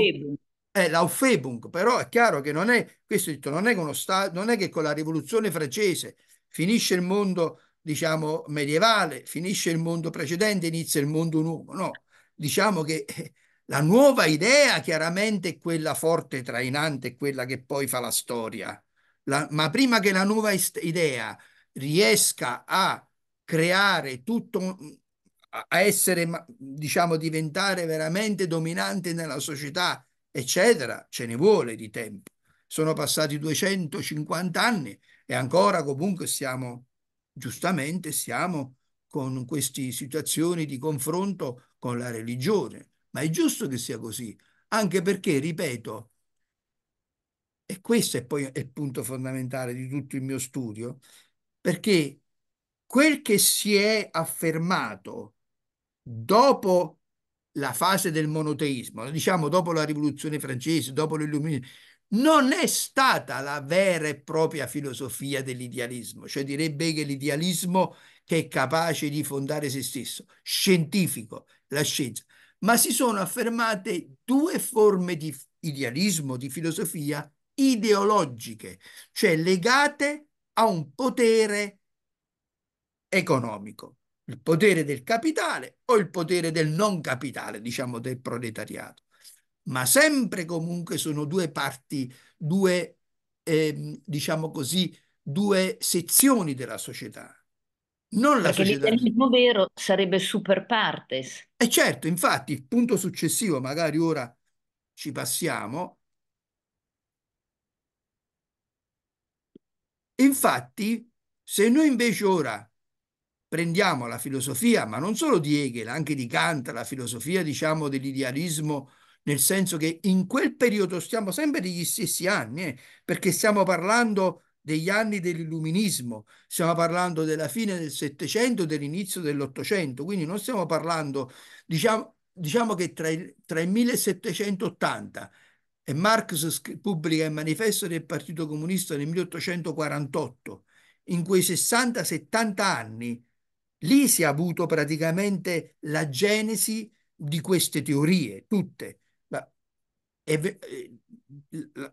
è l'Aufebung, però è chiaro che non è, questo detto, non è, sta, non è che con la rivoluzione francese finisce il mondo, diciamo, medievale, finisce il mondo precedente, inizia il mondo nuovo, no, diciamo che eh, la nuova idea chiaramente è quella forte, trainante, quella che poi fa la storia, la, ma prima che la nuova idea riesca a creare tutto, a essere, diciamo, diventare veramente dominante nella società, eccetera, ce ne vuole di tempo. Sono passati 250 anni e ancora comunque siamo, giustamente, siamo con queste situazioni di confronto con la religione. Ma è giusto che sia così, anche perché, ripeto, e questo è poi il punto fondamentale di tutto il mio studio, perché quel che si è affermato dopo la fase del monoteismo, diciamo dopo la rivoluzione francese, dopo l'illuminismo, non è stata la vera e propria filosofia dell'idealismo, cioè direbbe che l'idealismo che è capace di fondare se stesso, scientifico, la scienza, ma si sono affermate due forme di idealismo, di filosofia ideologiche, cioè legate a un potere economico il potere del capitale o il potere del non capitale, diciamo del proletariato. Ma sempre comunque sono due parti, due, eh, diciamo così, due sezioni della società. Non la Perché società. l'idealismo vero sarebbe super partes. E eh, certo, infatti, il punto successivo, magari ora ci passiamo. Infatti, se noi invece ora prendiamo la filosofia, ma non solo di Hegel, anche di Kant, la filosofia diciamo dell'idealismo, nel senso che in quel periodo stiamo sempre degli stessi anni, eh, perché stiamo parlando degli anni dell'illuminismo, stiamo parlando della fine del Settecento, dell'inizio dell'Ottocento, quindi non stiamo parlando, diciamo, diciamo che tra il, tra il 1780 e Marx pubblica il manifesto del Partito Comunista nel 1848, in quei 60-70 anni Lì si è avuto praticamente la genesi di queste teorie, tutte. Eh,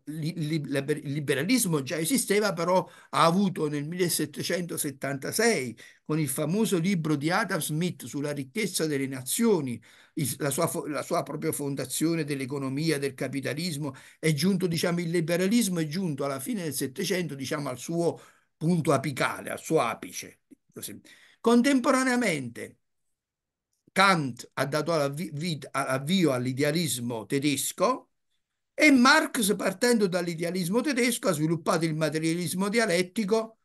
il liberalismo già esisteva, però ha avuto nel 1776, con il famoso libro di Adam Smith sulla ricchezza delle nazioni, la sua, la sua propria fondazione dell'economia, del capitalismo, è giunto, diciamo, il liberalismo è giunto alla fine del Settecento, diciamo, al suo punto apicale, al suo apice. Così. Contemporaneamente Kant ha dato avvio all'idealismo tedesco e Marx, partendo dall'idealismo tedesco, ha sviluppato il materialismo dialettico,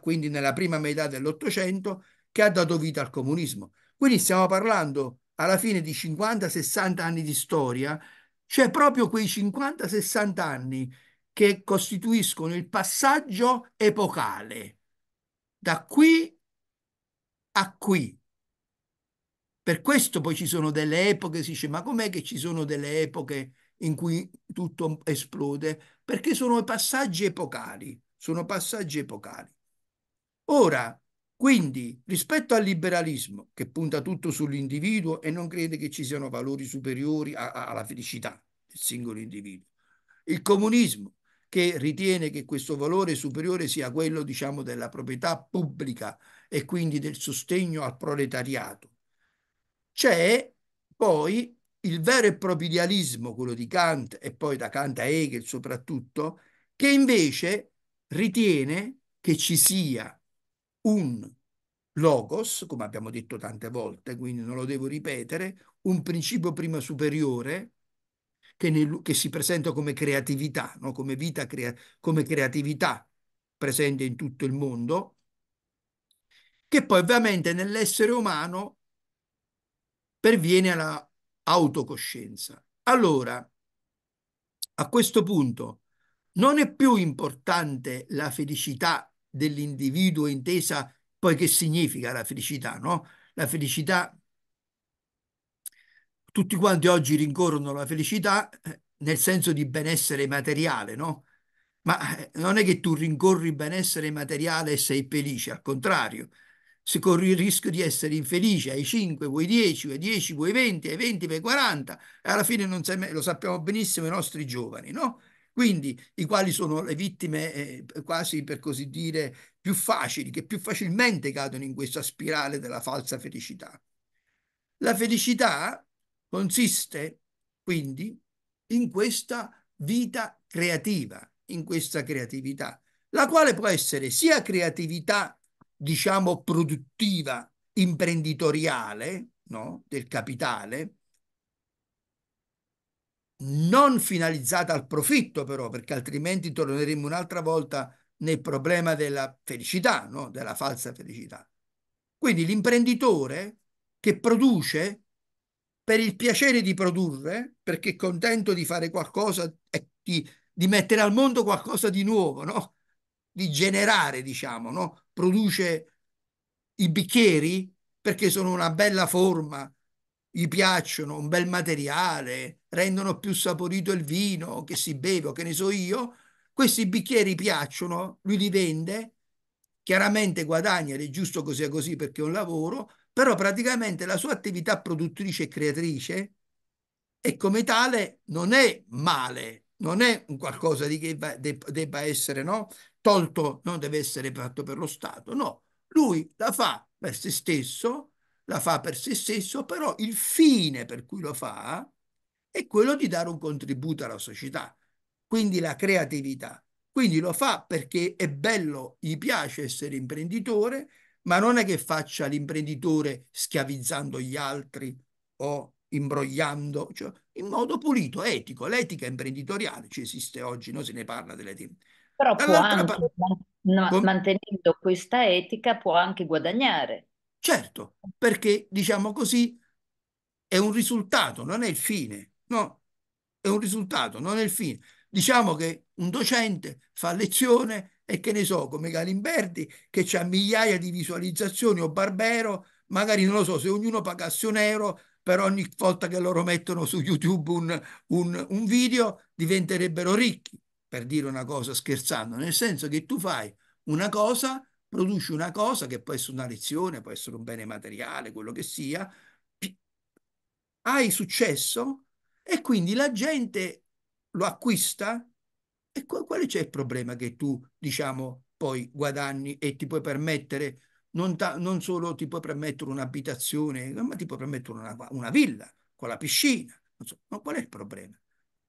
quindi nella prima metà dell'Ottocento, che ha dato vita al comunismo. Quindi stiamo parlando alla fine di 50-60 anni di storia, cioè proprio quei 50-60 anni che costituiscono il passaggio epocale da qui a qui. Per questo poi ci sono delle epoche, si dice, ma com'è che ci sono delle epoche in cui tutto esplode? Perché sono passaggi epocali, sono passaggi epocali. Ora, quindi, rispetto al liberalismo, che punta tutto sull'individuo e non crede che ci siano valori superiori a, a, alla felicità del singolo individuo, il comunismo, che ritiene che questo valore superiore sia quello, diciamo, della proprietà pubblica e quindi del sostegno al proletariato. C'è poi il vero e proprio idealismo, quello di Kant e poi da Kant a Hegel soprattutto, che invece ritiene che ci sia un logos, come abbiamo detto tante volte, quindi non lo devo ripetere, un principio prima superiore che, nel, che si presenta come creatività, no? come vita, crea, come creatività presente in tutto il mondo, che poi ovviamente nell'essere umano perviene alla autocoscienza. Allora, a questo punto, non è più importante la felicità dell'individuo intesa poi che significa la felicità, no? La felicità, tutti quanti oggi rincorrono la felicità eh, nel senso di benessere materiale, no? Ma eh, non è che tu rincorri benessere materiale e sei felice, al contrario, si corre il rischio di essere infelice, ai 5 vuoi 10, vuoi 10 vuoi 20, ai 20 vuoi 40 e alla fine non sai, lo sappiamo benissimo i nostri giovani, no? Quindi i quali sono le vittime eh, quasi per così dire più facili, che più facilmente cadono in questa spirale della falsa felicità. La felicità consiste quindi in questa vita creativa, in questa creatività, la quale può essere sia creatività diciamo, produttiva, imprenditoriale no? del capitale, non finalizzata al profitto però, perché altrimenti torneremo un'altra volta nel problema della felicità, no? della falsa felicità. Quindi l'imprenditore che produce per il piacere di produrre, perché è contento di fare qualcosa, di, di mettere al mondo qualcosa di nuovo, no? di generare, diciamo, no? produce i bicchieri perché sono una bella forma, gli piacciono, un bel materiale, rendono più saporito il vino che si beve o che ne so io, questi bicchieri piacciono, lui li vende, chiaramente guadagna ed è giusto così è così perché è un lavoro, però praticamente la sua attività produttrice e creatrice e come tale non è male, non è un qualcosa di che debba essere no? tolto, non deve essere fatto per lo Stato, no, lui la fa per se stesso, la fa per se stesso, però il fine per cui lo fa è quello di dare un contributo alla società, quindi la creatività. Quindi lo fa perché è bello, gli piace essere imprenditore, ma non è che faccia l'imprenditore schiavizzando gli altri o imbrogliando, cioè in modo pulito, etico. L'etica imprenditoriale ci esiste oggi, non se ne parla dell'etica però può anche, parte... no, mantenendo questa etica, può anche guadagnare. Certo, perché diciamo così è un risultato, non è il fine. No, è un risultato, non è il fine. Diciamo che un docente fa lezione e che ne so, come Galimberti, che ha migliaia di visualizzazioni o Barbero, magari non lo so, se ognuno pagasse un euro per ogni volta che loro mettono su YouTube un, un, un video, diventerebbero ricchi per dire una cosa scherzando, nel senso che tu fai una cosa, produci una cosa che può essere una lezione, può essere un bene materiale, quello che sia, hai successo e quindi la gente lo acquista e quale c'è il problema che tu, diciamo, poi guadagni e ti puoi permettere, non, non solo ti puoi permettere un'abitazione, ma ti puoi permettere una, una villa con la piscina, non so, ma qual è il problema?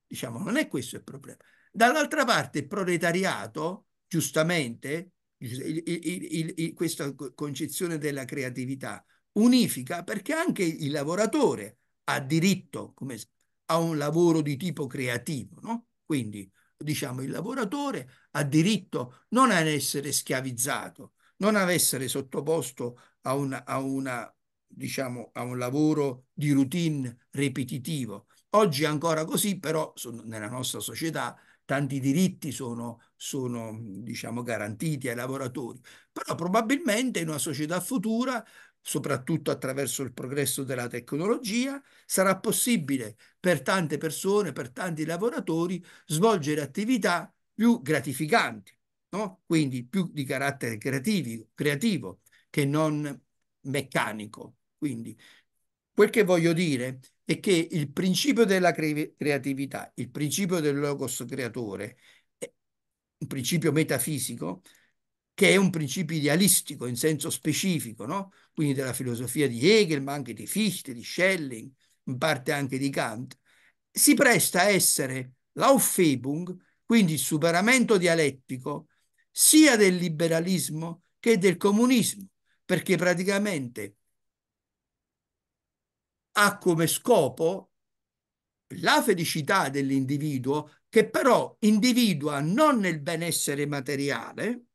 Diciamo, non è questo il problema. Dall'altra parte il proletariato, giustamente, il, il, il, questa concezione della creatività unifica perché anche il lavoratore ha diritto come, a un lavoro di tipo creativo, no? Quindi diciamo il lavoratore ha diritto non ad essere schiavizzato, non ad essere sottoposto a, una, a, una, diciamo, a un lavoro di routine ripetitivo. Oggi è ancora così, però sono, nella nostra società tanti diritti sono, sono diciamo, garantiti ai lavoratori, però probabilmente in una società futura soprattutto attraverso il progresso della tecnologia, sarà possibile per tante persone, per tanti lavoratori, svolgere attività più gratificanti, no? quindi più di carattere creativo, creativo che non meccanico. Quindi quel che voglio dire è è che il principio della cre creatività, il principio del logos creatore, un principio metafisico, che è un principio idealistico in senso specifico, no? quindi della filosofia di Hegel, ma anche di Fichte, di Schelling, in parte anche di Kant, si presta a essere l'Aufhebung, quindi il superamento dialettico, sia del liberalismo che del comunismo, perché praticamente ha come scopo la felicità dell'individuo che però individua non nel benessere materiale,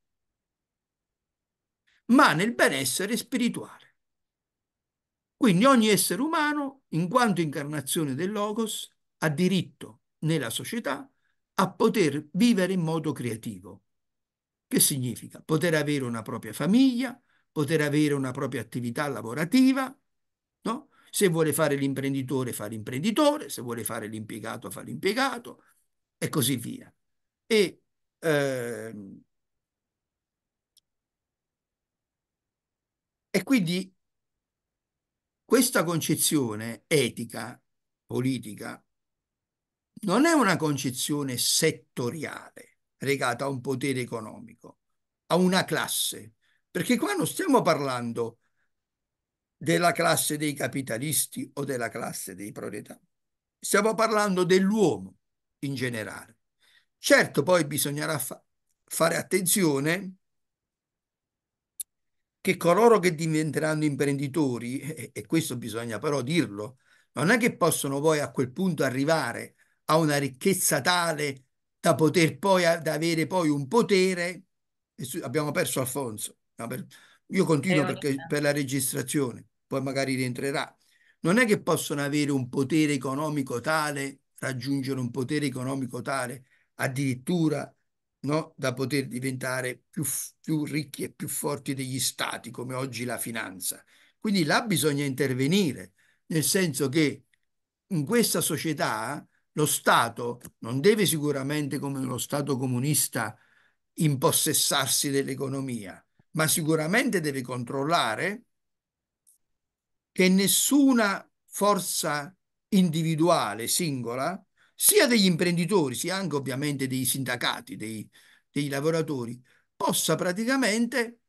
ma nel benessere spirituale. Quindi ogni essere umano, in quanto incarnazione del Logos, ha diritto nella società a poter vivere in modo creativo. Che significa? Poter avere una propria famiglia, poter avere una propria attività lavorativa, se vuole fare l'imprenditore, fa l'imprenditore, se vuole fare l'impiegato, fa l'impiegato e così via. E ehm, E quindi questa concezione etica, politica, non è una concezione settoriale legata a un potere economico, a una classe, perché qua non stiamo parlando della classe dei capitalisti o della classe dei proletari. Stiamo parlando dell'uomo in generale. Certo, poi bisognerà fa fare attenzione che coloro che diventeranno imprenditori, e, e questo bisogna però dirlo, non è che possono poi a quel punto arrivare a una ricchezza tale da poter poi da avere poi un potere. Abbiamo perso Alfonso, abbiamo perso io continuo perché, per la registrazione, poi magari rientrerà. Non è che possono avere un potere economico tale, raggiungere un potere economico tale, addirittura no, da poter diventare più, più ricchi e più forti degli stati, come oggi la finanza. Quindi là bisogna intervenire, nel senso che in questa società lo Stato non deve sicuramente, come uno Stato comunista, impossessarsi dell'economia, ma sicuramente deve controllare che nessuna forza individuale, singola, sia degli imprenditori, sia anche ovviamente dei sindacati, dei, dei lavoratori, possa praticamente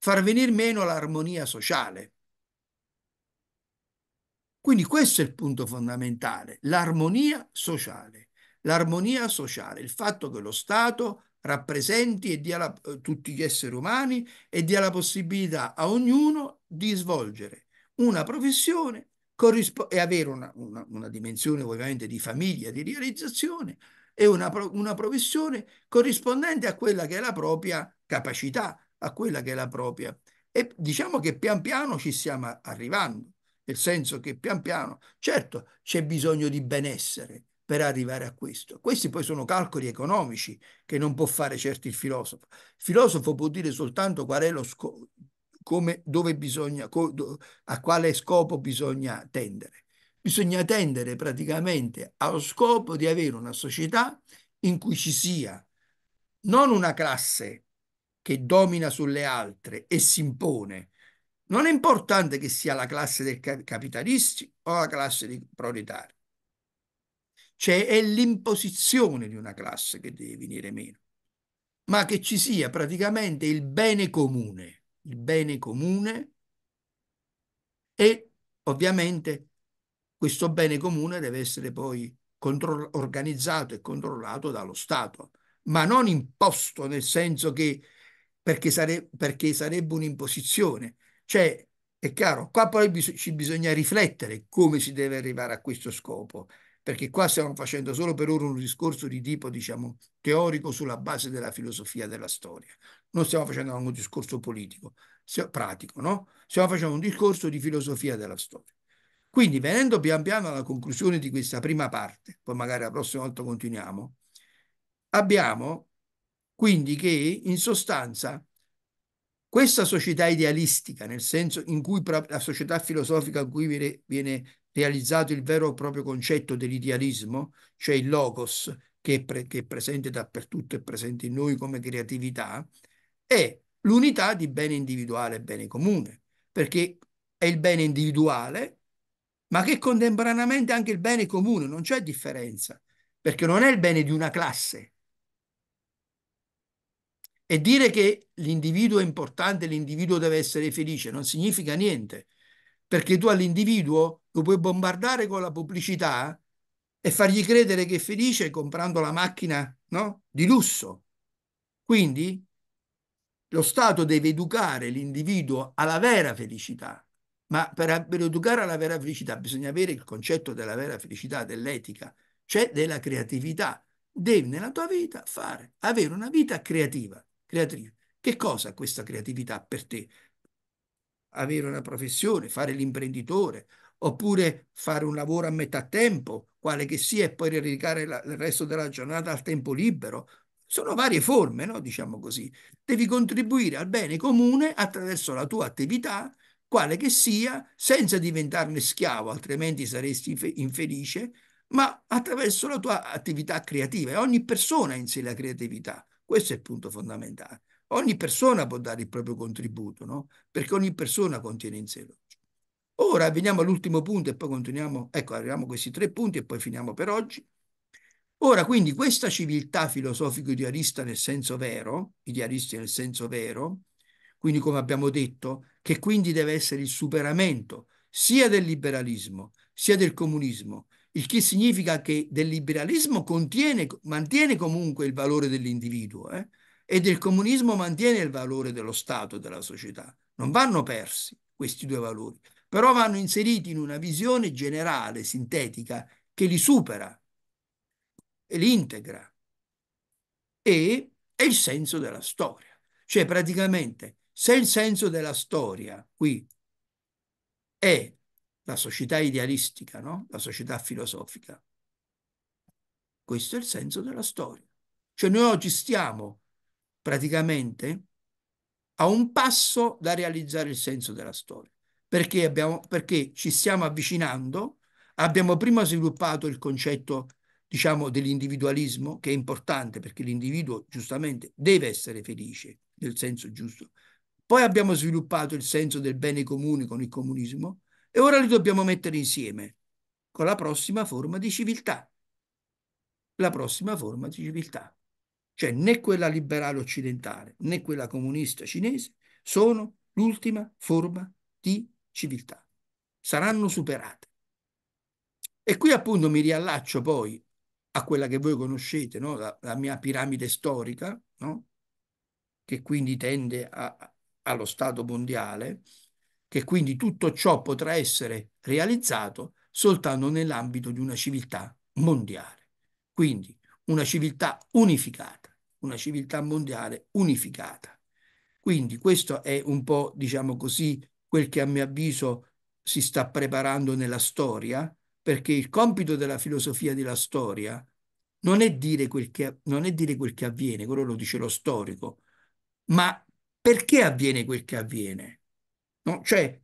far venire meno l'armonia sociale. Quindi questo è il punto fondamentale, l'armonia sociale. L'armonia sociale, il fatto che lo Stato rappresenti e dia la, tutti gli esseri umani e dia la possibilità a ognuno di svolgere una professione e avere una, una, una, dimensione ovviamente di famiglia, di realizzazione e una, una professione corrispondente a quella che è la propria capacità, a quella che è la propria... E diciamo che pian piano ci stiamo arrivando, nel senso che pian piano, certo c'è bisogno di benessere, per arrivare a questo. Questi poi sono calcoli economici che non può fare certo il filosofo. Il filosofo può dire soltanto qual è lo come, dove bisogna, a quale scopo bisogna tendere. Bisogna tendere praticamente allo scopo di avere una società in cui ci sia non una classe che domina sulle altre e si impone. Non è importante che sia la classe dei capitalisti o la classe dei proletari cioè è l'imposizione di una classe che deve venire meno, ma che ci sia praticamente il bene comune, il bene comune e ovviamente questo bene comune deve essere poi organizzato e controllato dallo Stato, ma non imposto nel senso che perché, sare perché sarebbe un'imposizione. Cioè, è chiaro, qua poi bis ci bisogna riflettere come si deve arrivare a questo scopo perché qua stiamo facendo solo per ora un discorso di tipo, diciamo, teorico sulla base della filosofia della storia. Non stiamo facendo un discorso politico, pratico, no? Stiamo facendo un discorso di filosofia della storia. Quindi, venendo pian piano alla conclusione di questa prima parte, poi magari la prossima volta continuiamo, abbiamo quindi che, in sostanza, questa società idealistica, nel senso in cui la società filosofica a cui viene, viene realizzato il vero e proprio concetto dell'idealismo, cioè il logos, che è, pre- che è presente dappertutto, è presente in noi come creatività, è l'unità di bene individuale e bene comune, perché è il bene individuale, ma che contemporaneamente anche il bene comune, non c'è differenza, perché non è il bene di una classe. E dire che l'individuo è importante, l'individuo deve essere felice, non significa niente, perché tu all'individuo lo puoi bombardare con la pubblicità e fargli credere che è felice comprando la macchina no? di lusso. Quindi lo Stato deve educare l'individuo alla vera felicità, ma per, per, educare alla vera felicità bisogna avere il concetto della vera felicità, dell'etica, cioè della creatività. Devi nella tua vita fare, avere una vita creativa, creatrice. Che cosa questa creatività per te? avere una professione, fare l'imprenditore, oppure fare un lavoro a metà tempo, quale che sia, e poi dedicare il resto della giornata al tempo libero. Sono varie forme, no? diciamo così. Devi contribuire al bene comune attraverso la tua attività, quale che sia, senza diventarne schiavo, altrimenti saresti infelice, ma attraverso la tua attività creativa. E ogni persona ha in sé la creatività. Questo è il punto fondamentale. Ogni persona può dare il proprio contributo, no? Perché ogni persona contiene in sé Ora veniamo all'ultimo punto e poi continuiamo, ecco, arriviamo a questi tre punti e poi finiamo per oggi. Ora, quindi, questa civiltà filosofico-idealista nel senso vero, idealisti nel senso vero, quindi come abbiamo detto, che quindi deve essere il superamento sia del liberalismo sia del comunismo, il che significa che del liberalismo contiene, mantiene comunque il valore dell'individuo, eh? e del comunismo mantiene il valore dello Stato e della società. Non vanno persi questi due valori, però vanno inseriti in una visione generale, sintetica, che li supera e li integra. E è il senso della storia. Cioè praticamente se il senso della storia qui è la società idealistica, no? la società filosofica, questo è il senso della storia. Cioè noi oggi stiamo praticamente a un passo da realizzare il senso della storia, perché, abbiamo, perché ci stiamo avvicinando, abbiamo prima sviluppato il concetto diciamo dell'individualismo che è importante perché l'individuo giustamente deve essere felice nel senso giusto. Poi abbiamo sviluppato il senso del bene comune con il comunismo e ora li dobbiamo mettere insieme con la prossima forma di civiltà. La prossima forma di civiltà. Cioè né quella liberale occidentale né quella comunista cinese sono l'ultima forma di civiltà. Saranno superate. E qui appunto mi riallaccio poi a quella che voi conoscete, no? la, la, mia piramide storica, no? che quindi tende a, allo Stato mondiale, che quindi tutto ciò potrà essere realizzato soltanto nell'ambito di una civiltà mondiale. Quindi una civiltà unificata una civiltà mondiale unificata. Quindi questo è un po', diciamo così, quel che a mio avviso si sta preparando nella storia, perché il compito della filosofia della storia non è dire quel che, dire quel che avviene, quello lo dice lo storico, ma perché avviene quel che avviene. No? Cioè,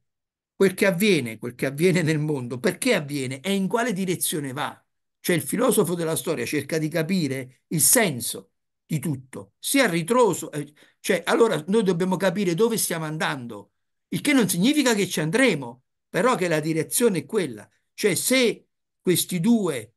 quel che avviene, quel che avviene nel mondo, perché avviene e in quale direzione va. Cioè il filosofo della storia cerca di capire il senso di tutto, sia ritroso. Eh, cioè, allora noi dobbiamo capire dove stiamo andando, il che non significa che ci andremo, però che la direzione è quella. Cioè, se questi due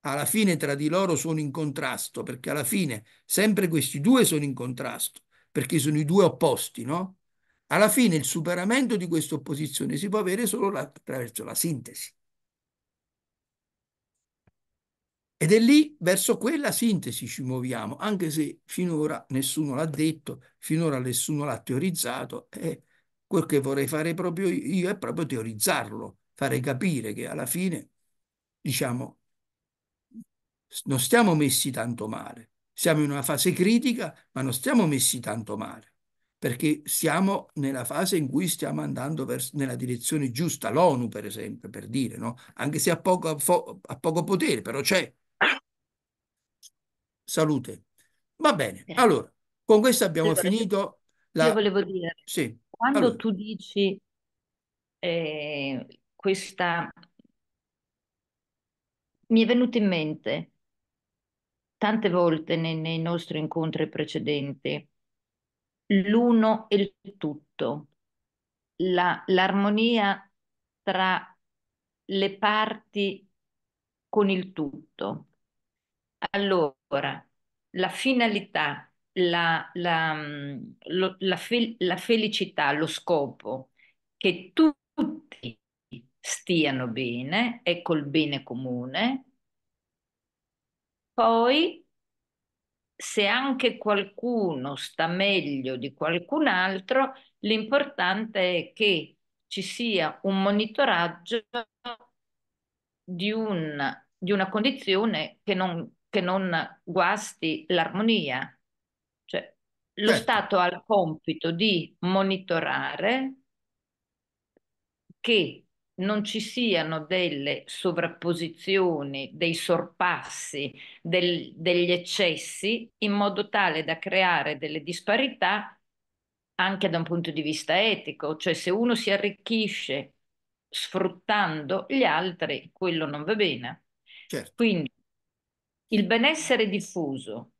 alla fine tra di loro sono in contrasto, perché alla fine sempre questi due sono in contrasto, perché sono i due opposti, no? Alla fine il superamento di questa opposizione si può avere solo attraverso la sintesi. Ed è lì, verso quella sintesi ci muoviamo, anche se finora nessuno l'ha detto, finora nessuno l'ha teorizzato, e quel che vorrei fare proprio io è proprio teorizzarlo, fare capire che alla fine, diciamo, non stiamo messi tanto male, siamo in una fase critica, ma non stiamo messi tanto male, perché siamo nella fase in cui stiamo andando nella direzione giusta, l'ONU per esempio, per dire, no? anche se ha poco, ha poco potere, però c'è salute. Va bene, allora, con questo abbiamo allora, finito. La... Io volevo dire, sì. quando allora. tu dici eh, questa... Mi è venuto in mente tante volte nei, nei nostri incontri precedenti l'uno e il tutto, la, l'armonia tra le parti con il tutto. Allora, la finalità, la, la, mhmm, lo, la, la felicità, lo scopo, che tutti stiano bene, è col bene comune. Poi, se anche qualcuno sta meglio di qualcun altro, l'importante è che ci sia un monitoraggio di, un, di una condizione che non, che non guasti l'armonia. Cioè, lo certo. Stato ha il compito di monitorare che non ci siano delle sovrapposizioni, dei sorpassi, del, degli eccessi, in modo tale da creare delle disparità anche da un punto di vista etico, cioè se uno si arricchisce sfruttando gli altri, quello non va bene. Certo. Quindi il benessere diffuso,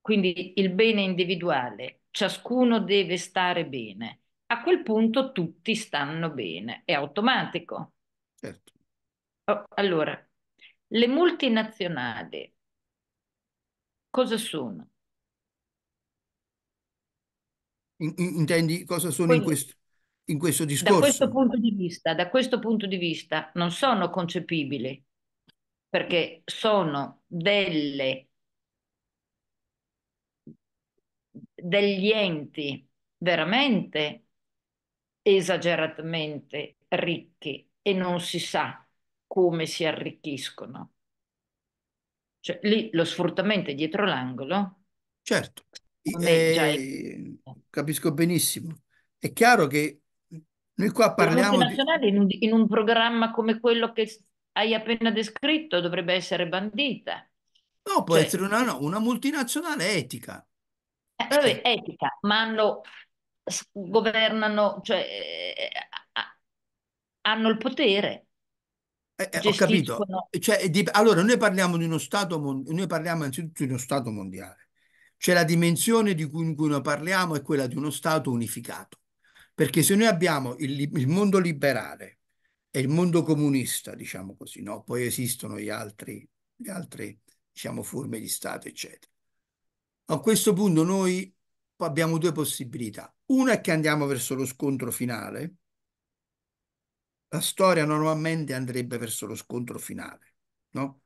quindi il bene individuale, ciascuno deve stare bene. A quel punto tutti stanno bene, è automatico. Certo. Oh, allora, le multinazionali cosa sono? intendi cosa sono Quindi, in, questo, in questo discorso? Da questo, vista, da questo punto di vista non sono concepibili perché sono delle, degli enti veramente esageratamente ricchi e non si sa come si arricchiscono. Cioè, lì lo sfruttamento è dietro l'angolo. Certo, eh, capisco benissimo. È chiaro che noi qua parliamo di... in un, in un programma come quello che hai appena descritto dovrebbe essere bandita. No, può cioè, essere una, una, multinazionale etica. Eh, cioè etica, ma hanno, governano, cioè, eh, hanno il potere. Eh, eh ho capito. Cioè, eh, di, allora, noi parliamo di uno Stato, noi parliamo innanzitutto di uno Stato mondiale. Cioè la dimensione di cui, in cui noi parliamo è quella di uno Stato unificato. Perché se noi abbiamo il, il mondo liberale, è il mondo comunista, diciamo così, no? poi esistono gli altri, le altre diciamo, forme di Stato, eccetera. A questo punto noi abbiamo due possibilità. Una è che andiamo verso lo scontro finale, la storia normalmente andrebbe verso lo scontro finale, no?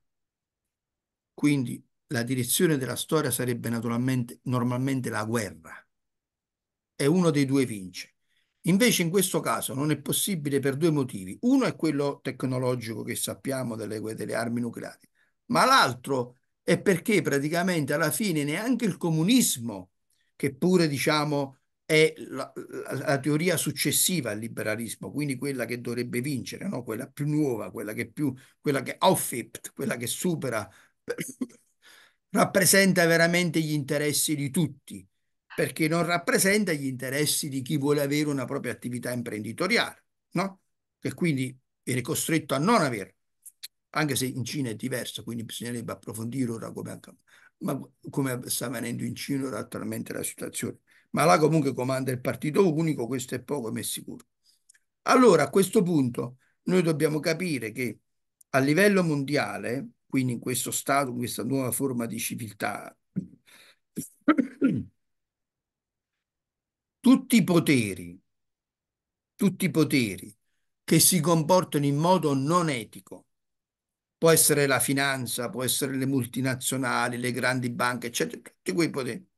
Quindi la direzione della storia sarebbe naturalmente, normalmente la guerra e uno dei due vince. Invece in questo caso non è possibile per due motivi. Uno è quello tecnologico che sappiamo delle, delle armi nucleari, ma l'altro è perché praticamente alla fine neanche il comunismo, che pure diciamo è la, la, la teoria successiva al liberalismo, quindi quella che dovrebbe vincere, no? quella più nuova, quella che, più, quella che aufhebt, quella che supera, rappresenta veramente gli interessi di tutti perché non rappresenta gli interessi di chi vuole avere una propria attività imprenditoriale, no? E quindi viene costretto a non avere, anche se in Cina è diverso, quindi bisognerebbe approfondire ora come, come sta avvenendo in Cina ora attualmente la situazione. Ma là comunque comanda il partito unico, questo è poco, ma è sicuro. Allora, a questo punto, noi dobbiamo capire che a livello mondiale, quindi in questo stato, in questa nuova forma di civiltà, tutti i poteri, tutti i poteri che si comportano in modo non etico, può essere la finanza, può essere le multinazionali, le grandi banche, eccetera, tutti quei poteri,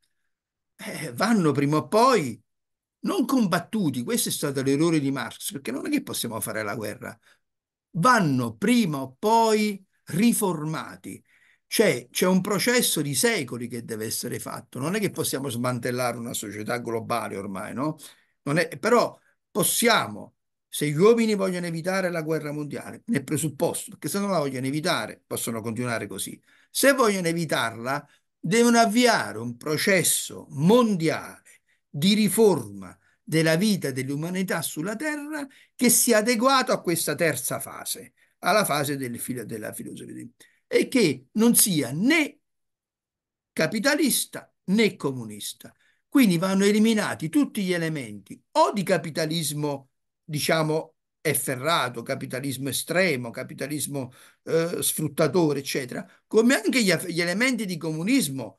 eh, vanno prima o poi non combattuti, questo è stato l'errore di Marx, perché non è che possiamo fare la guerra, vanno prima o poi riformati c'è, c'è un processo di secoli che deve essere fatto, non è che possiamo smantellare una società globale ormai, no? È, però possiamo, se gli uomini vogliono evitare la guerra mondiale, nel presupposto, perché se non la vogliono evitare possono continuare così, se vogliono evitarla devono avviare un processo mondiale di riforma della vita dell'umanità sulla Terra che sia adeguato a questa terza fase, alla fase del, della filosofia e che non sia né capitalista né comunista. Quindi vanno eliminati tutti gli elementi o di capitalismo, diciamo, efferrato, capitalismo estremo, capitalismo eh, sfruttatore, eccetera, come anche gli, gli elementi di comunismo.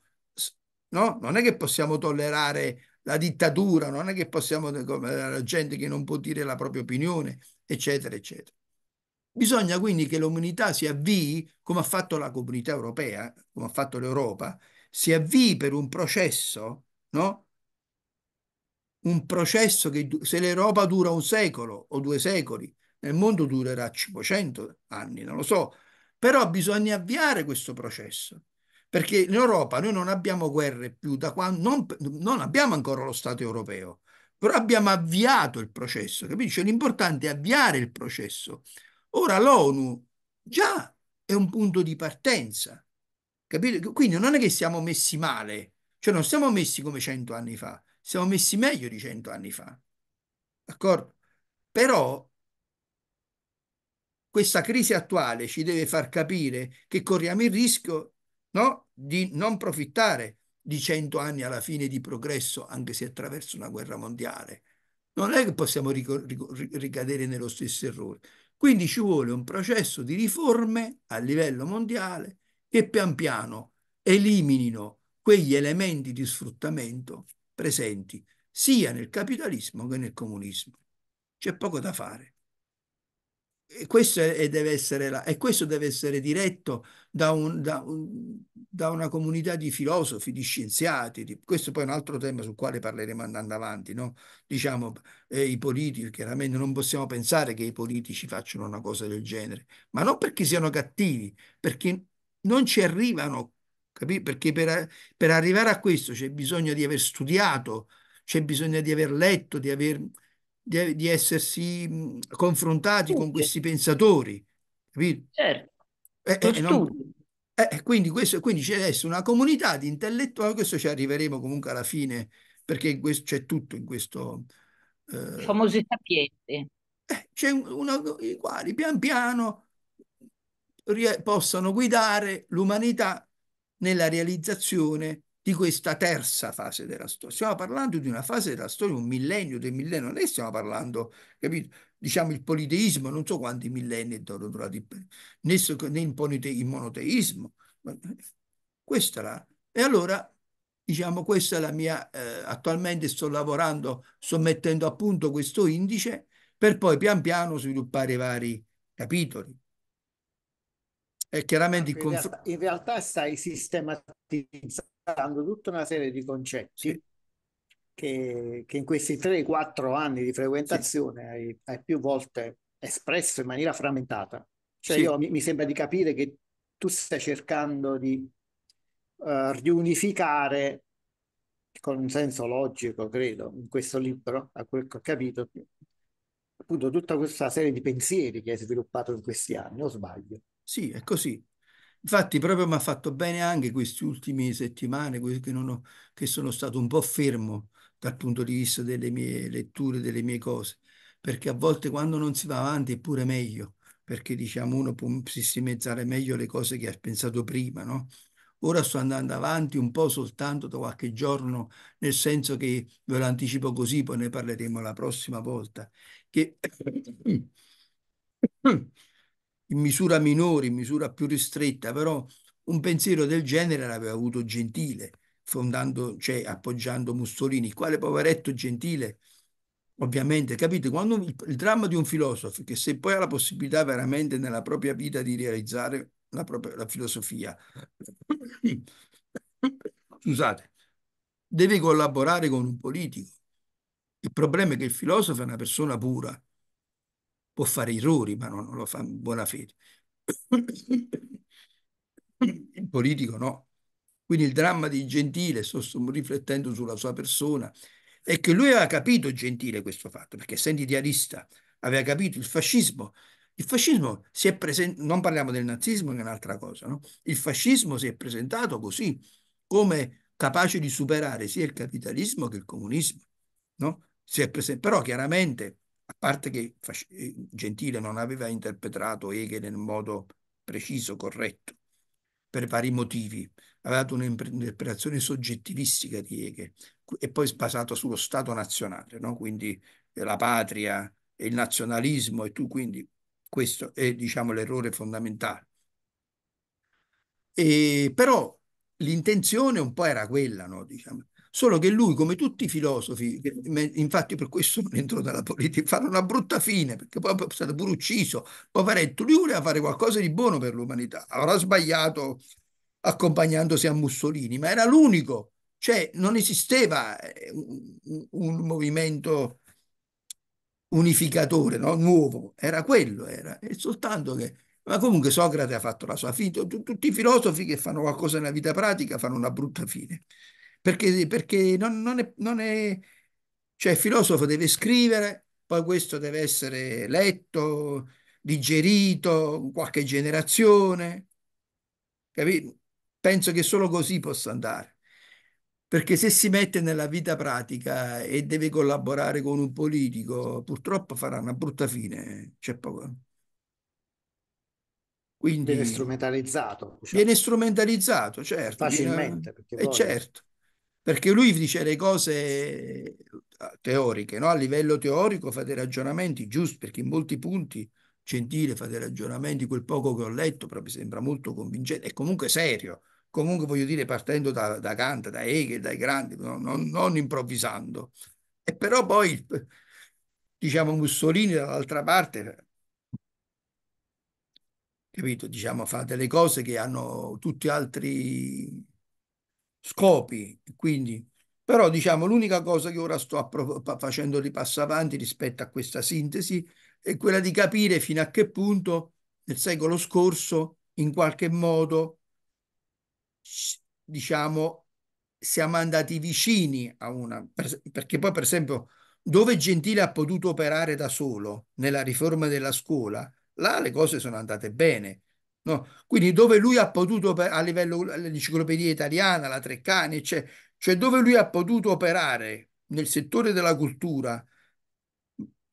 No? Non è che possiamo tollerare la dittatura, non è che possiamo tollerare la gente che non può dire la propria opinione, eccetera, eccetera. Bisogna quindi che l'umanità si avvii, come ha fatto la comunità europea, come ha fatto l'Europa, si avvii per un processo, no? Un processo che se l'Europa dura un secolo o due secoli, nel mondo durerà 500 anni, non lo so, però bisogna avviare questo processo perché in Europa noi non abbiamo guerre più da quando non, non, abbiamo ancora lo Stato europeo, però abbiamo avviato il processo, capisci? L'importante è avviare il processo, Ora l'ONU già è un punto di partenza, capito? Quindi non è che siamo messi male, cioè non siamo messi come cento anni fa, siamo messi meglio di cento anni fa, d'accordo? Però questa crisi attuale ci deve far capire che corriamo il rischio no? di non profittare di cento anni alla fine di progresso, anche se attraverso una guerra mondiale. Non è che possiamo ricadere nello stesso errore. Quindi ci vuole un processo di riforme a livello mondiale che pian piano eliminino quegli elementi di sfruttamento presenti sia nel capitalismo che nel comunismo. C'è poco da fare. E questo, è, deve essere la, e questo deve essere diretto da, un, da, un, da, una comunità di filosofi, di scienziati. Di, questo poi è un altro tema sul quale parleremo andando avanti. No? Diciamo, eh, i politici, chiaramente non possiamo pensare che i politici facciano una cosa del genere, ma non perché siano cattivi, perché non ci arrivano, capì? perché per, per arrivare a questo c'è bisogno di aver studiato, c'è bisogno di aver letto, di aver di, di essersi confrontati con questi pensatori, capito? Certo. E, eh, non... eh, quindi, questo, quindi c'è adesso una comunità di intellettuali, questo ci arriveremo comunque alla fine, perché questo, c'è tutto in questo... Eh, I famosi sapienti. Eh, c'è uno i quali pian piano rie, possano guidare l'umanità nella realizzazione di questa terza fase della storia. Stiamo parlando di una fase della storia, un millennio, dei millenni, non è stiamo parlando, capito? Diciamo il politeismo, non so quanti millenni sono durati, né, né il, monoteismo. Questa la... E allora, diciamo, questa è la mia... Eh, attualmente sto lavorando, sto mettendo a punto questo indice per poi pian piano sviluppare i vari capitoli. E chiaramente in, il confronto... In realtà stai sistematizzando dando tutta una serie di concetti sì. che, che, in questi 3-4 anni di frequentazione sì. hai, hai, più volte espresso in maniera frammentata. Cioè sì. io, mi, mi, sembra di capire che tu stai cercando di uh, riunificare con un senso logico, credo, in questo libro, a quel che ho capito, appunto tutta questa serie di pensieri che hai sviluppato in questi anni, o sbaglio? Sì, è così. Infatti, proprio mi ha fatto bene anche queste ultime settimane che, non ho, che, sono stato un po' fermo dal punto di vista delle mie letture, delle mie cose, perché a volte quando non si va avanti è pure meglio, perché diciamo uno può sistemizzare meglio le cose che ha pensato prima, no? Ora sto andando avanti un po' soltanto da qualche giorno, nel senso che ve lo anticipo così, poi ne parleremo la prossima volta. Che... in misura minore, in misura più ristretta, però un pensiero del genere l'aveva avuto Gentile, fondando, cioè appoggiando Mussolini, quale poveretto Gentile, ovviamente, capite? Quando il, il dramma di un filosofo, che se poi ha la possibilità veramente nella propria vita di realizzare la propria la filosofia, scusate, deve collaborare con un politico. Il problema è che il filosofo è una persona pura, può fare errori, ma non, non lo fa in buona fede. Il politico no. Quindi il dramma di Gentile, sto, sto riflettendo sulla sua persona, è che lui aveva capito Gentile questo fatto, perché essendo idealista aveva capito il fascismo. Il fascismo si è presentato, non parliamo del nazismo che è un'altra cosa, no? il fascismo si è presentato così, come capace di superare sia il capitalismo che il comunismo. No? Però chiaramente a parte che eh, Gentile non aveva interpretato Hegel nel modo preciso, corretto, per vari motivi, aveva dato un'interpretazione soggettivistica di Hegel e poi basato sullo Stato nazionale, no? quindi eh, la patria e il nazionalismo e tu quindi questo è diciamo l'errore fondamentale. E, però l'intenzione un po' era quella, no? diciamo, Solo che lui, come tutti i filosofi, infatti per questo non entro nella politica, farà una brutta fine, perché poi è stato pure ucciso, poveretto, lui voleva fare qualcosa di buono per l'umanità, avrà sbagliato accompagnandosi a Mussolini, ma era l'unico, cioè non esisteva eh, un, un movimento unificatore, no? nuovo, era quello, era, è soltanto che... Ma comunque Socrate ha fatto la sua fine, tutti i filosofi che fanno qualcosa nella vita pratica fanno una brutta fine perché, perché non, non, è, non è... Cioè il filosofo deve scrivere, poi questo deve essere letto, digerito, qualche generazione. Capito? Penso che solo così possa andare. Perché se si mette nella vita pratica e deve collaborare con un politico, purtroppo farà una brutta fine, c'è poco. Quindi viene strumentalizzato. Diciamo. Viene strumentalizzato, certo. Facilmente. Viene... Eh, poi... certo perché lui dice le cose eh, teoriche, no? a livello teorico fa dei ragionamenti giusti, perché in molti punti Gentile fa dei ragionamenti, quel poco che ho letto però mi sembra molto convincente, e comunque serio, comunque voglio dire partendo da, da Kant, da Hegel, dai grandi, no? non, non, improvvisando. E però poi, diciamo, Mussolini dall'altra parte, capito, diciamo, fa delle cose che hanno tutti altri scopi, quindi però diciamo l'unica cosa che ora sto facendo di passo avanti rispetto a questa sintesi è quella di capire fino a che punto nel secolo scorso in qualche modo diciamo siamo andati vicini a una perché poi per esempio dove Gentile ha potuto operare da solo nella riforma della scuola là le cose sono andate bene No? Quindi dove lui ha potuto, a livello dell'enciclopedia italiana, la Treccani, cioè, cioè dove lui ha potuto operare nel settore della cultura,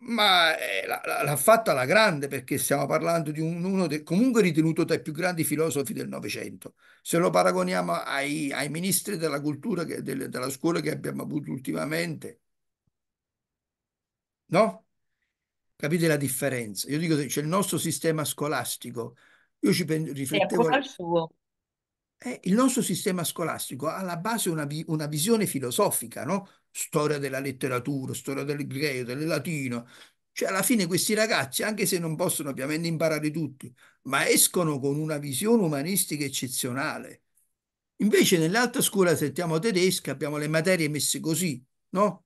ma eh, l'ha fatta alla grande perché stiamo parlando di un, uno de, comunque ritenuto tra i più grandi filosofi del Novecento. Se lo paragoniamo ai, ai ministri della cultura, che, delle, della scuola che abbiamo avuto ultimamente, no? Capite la differenza? Io dico, c'è il nostro sistema scolastico io ci riflettevo. Al Eh, il nostro sistema scolastico ha alla base una, vi una visione filosofica, no? Storia della letteratura, storia del greco, del latino. Cioè, alla fine questi ragazzi, anche se non possono ovviamente imparare tutti, ma escono con una visione umanistica eccezionale. Invece nell'altra scuola sentiamo tedesca, abbiamo le materie messe così, no?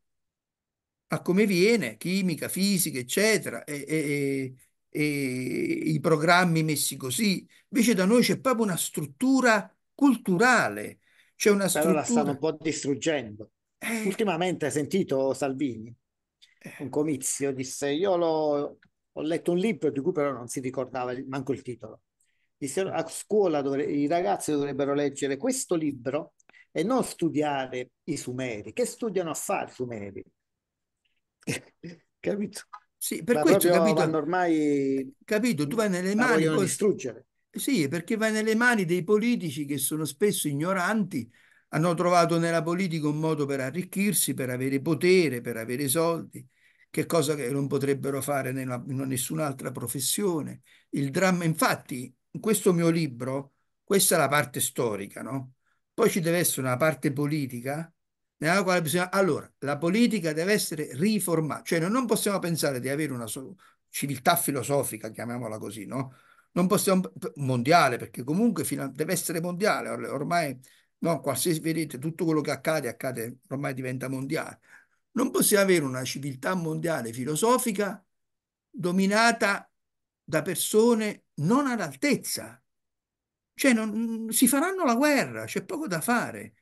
A come viene, chimica, fisica, eccetera. E, e, i programmi messi così. Invece da noi c'è proprio una struttura culturale, c'è una Però la stanno un po' distruggendo. Eh... Ultimamente hai sentito Salvini, eh. un comizio, disse io l'ho, ho letto un libro di cui però non si ricordava manco il titolo. Disse a scuola dovre, i ragazzi dovrebbero leggere questo libro e non studiare i sumeri. Che studiano a fare i sumeri? Capito? Sì, per Ma questo capito, ormai capito, tu vai nelle mani cos- distruggere. Sì, perché vai nelle mani dei politici che sono spesso ignoranti, hanno trovato nella politica un modo per arricchirsi, per avere potere, per avere soldi, che cosa che non potrebbero fare nella, in nessun'altra professione. Il dramma, infatti, in questo mio libro, questa è la parte storica, no? Poi ci deve essere una parte politica nella quale bisogna... Allora, la politica deve essere riformata, cioè noi non possiamo pensare di avere una so civiltà filosofica, chiamiamola così, no? Non possiamo... mondiale, perché comunque a... deve essere mondiale, ormai no, qualsiasi vedete, tutto quello che accade, accade, ormai diventa mondiale. Non possiamo avere una civiltà mondiale filosofica dominata da persone non all'altezza. Cioè, non... si faranno la guerra, c'è poco da fare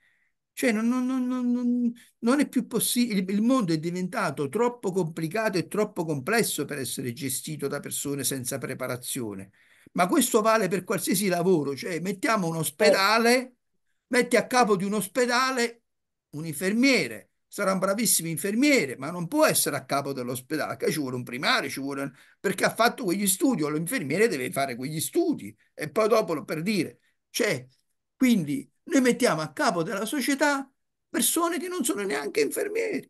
cioè non, non, non, non è più possibile, il mondo è diventato troppo complicato e troppo complesso per essere gestito da persone senza preparazione. Ma questo vale per qualsiasi lavoro, cioè mettiamo un ospedale, metti a capo di un ospedale un infermiere, sarà un bravissimo infermiere, ma non può essere a capo dell'ospedale, perché ci vuole un primario, ci vuole un... perché ha fatto quegli studi, o l'infermiere deve fare quegli studi, e poi dopo per dire. Cioè, quindi noi mettiamo a capo della società persone che non sono neanche infermieri.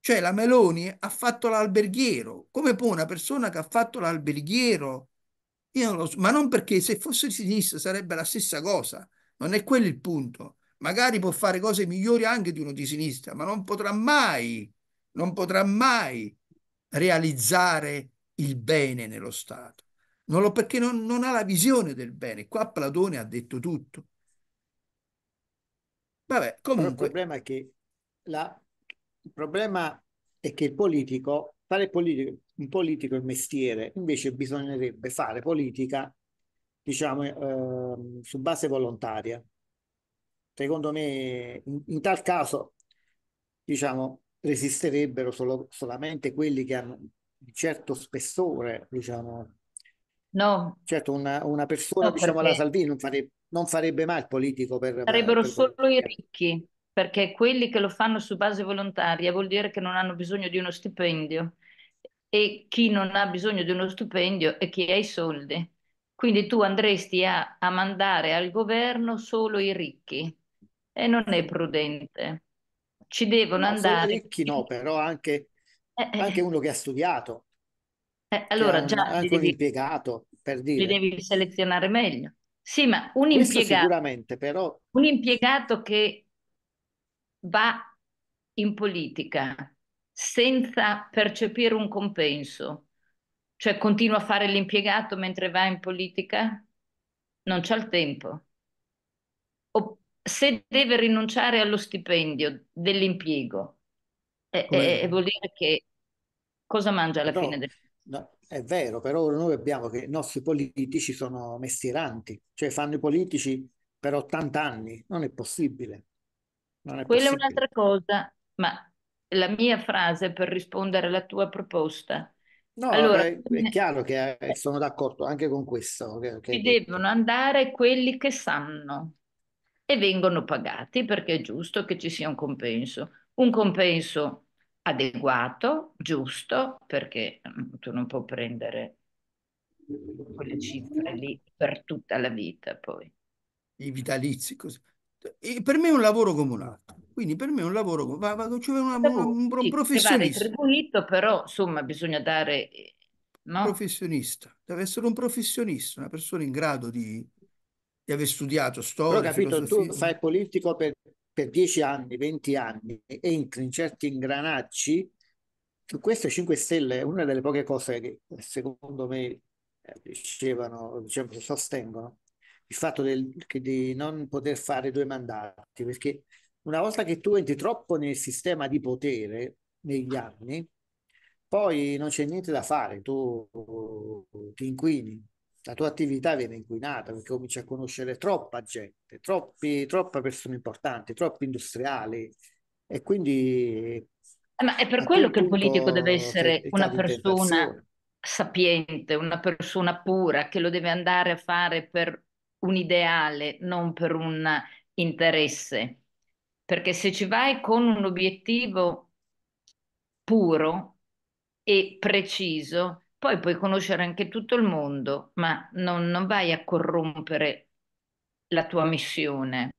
Cioè la Meloni ha fatto l'alberghiero. Come può una persona che ha fatto l'alberghiero? Io non lo so, ma non perché se fosse di sinistra sarebbe la stessa cosa. Non è quello il punto. Magari può fare cose migliori anche di uno di sinistra, ma non potrà mai, non potrà mai realizzare il bene nello Stato. Non lo, perché non, non ha la visione del bene. Qua Platone ha detto tutto. Vabbè, comunque. il problema è che la... il problema è che il politico, fare politico, un politico è un mestiere, invece bisognerebbe fare politica, diciamo, eh, su base volontaria. Secondo me, in, in tal caso, diciamo, resisterebbero solo, solamente quelli che hanno un certo spessore, diciamo, No. Certo, una, una persona, no, diciamo, alla Salvini non farebbe, non farebbe mai il politico per... Sarebbero per solo i ricchi, perché quelli che lo fanno su base volontaria vuol dire che non hanno bisogno di uno stipendio e chi non ha bisogno di uno stipendio è chi ha i soldi. Quindi tu andresti a, a mandare al governo solo i ricchi e non è prudente. Ci devono no, andare... Ricchi no, però anche, eh, eh, anche uno che ha studiato. Eh, allora già anche devi, un impiegato, per dire. Li devi selezionare meglio. Sì, ma un Questo impiegato, sicuramente, però... un impiegato che va in politica senza percepire un compenso, cioè continua a fare l'impiegato mentre va in politica, non c'ha il tempo. O se deve rinunciare allo stipendio dell'impiego, eh, eh vuol dire che cosa mangia alla no. fine del è vero, però ora noi abbiamo che i nostri politici sono mestieranti, cioè fanno i politici per 80 anni, non è possibile. Non è Quella possibile. un'altra cosa, ma la mia frase per rispondere alla tua proposta. No, allora, è, è eh, chiaro che eh, eh, sono d'accordo anche con questo. Che, che... devono andare quelli che sanno e vengono pagati perché è giusto che ci sia un compenso. Un compenso adeguato, giusto, perché mm, tu non puoi prendere quelle cifre lì per tutta la vita poi. I vitalizi, così. E per me è un lavoro come un altro, quindi per me è un lavoro, va, va, c'è una, una, un, un sì, professionista. retribuito, però insomma bisogna dare... No? Professionista, deve essere un professionista, una persona in grado di, di aver studiato storia, Però, capito, tu fai politico per, per 10 anni, 20 anni, entri in certi ingranaggi, queste 5 Stelle è una delle poche cose che secondo me dicevano, eh, diciamo, sostengono, il fatto del, di non poter fare due mandati, perché una volta che tu entri troppo nel sistema di potere negli anni, poi non c'è niente da fare, tu eh, ti inquini, la tua attività viene inquinata perché cominci a conoscere troppa gente, troppi, troppe persone importanti, troppi industriali e quindi... Eh, ma è per quello che il politico deve essere una persona sapiente, una persona pura, che lo deve andare a fare per un ideale, non per un interesse. Perché se ci vai con un obiettivo puro e preciso, poi puoi conoscere anche tutto il mondo, ma non, non vai a corrompere la tua missione.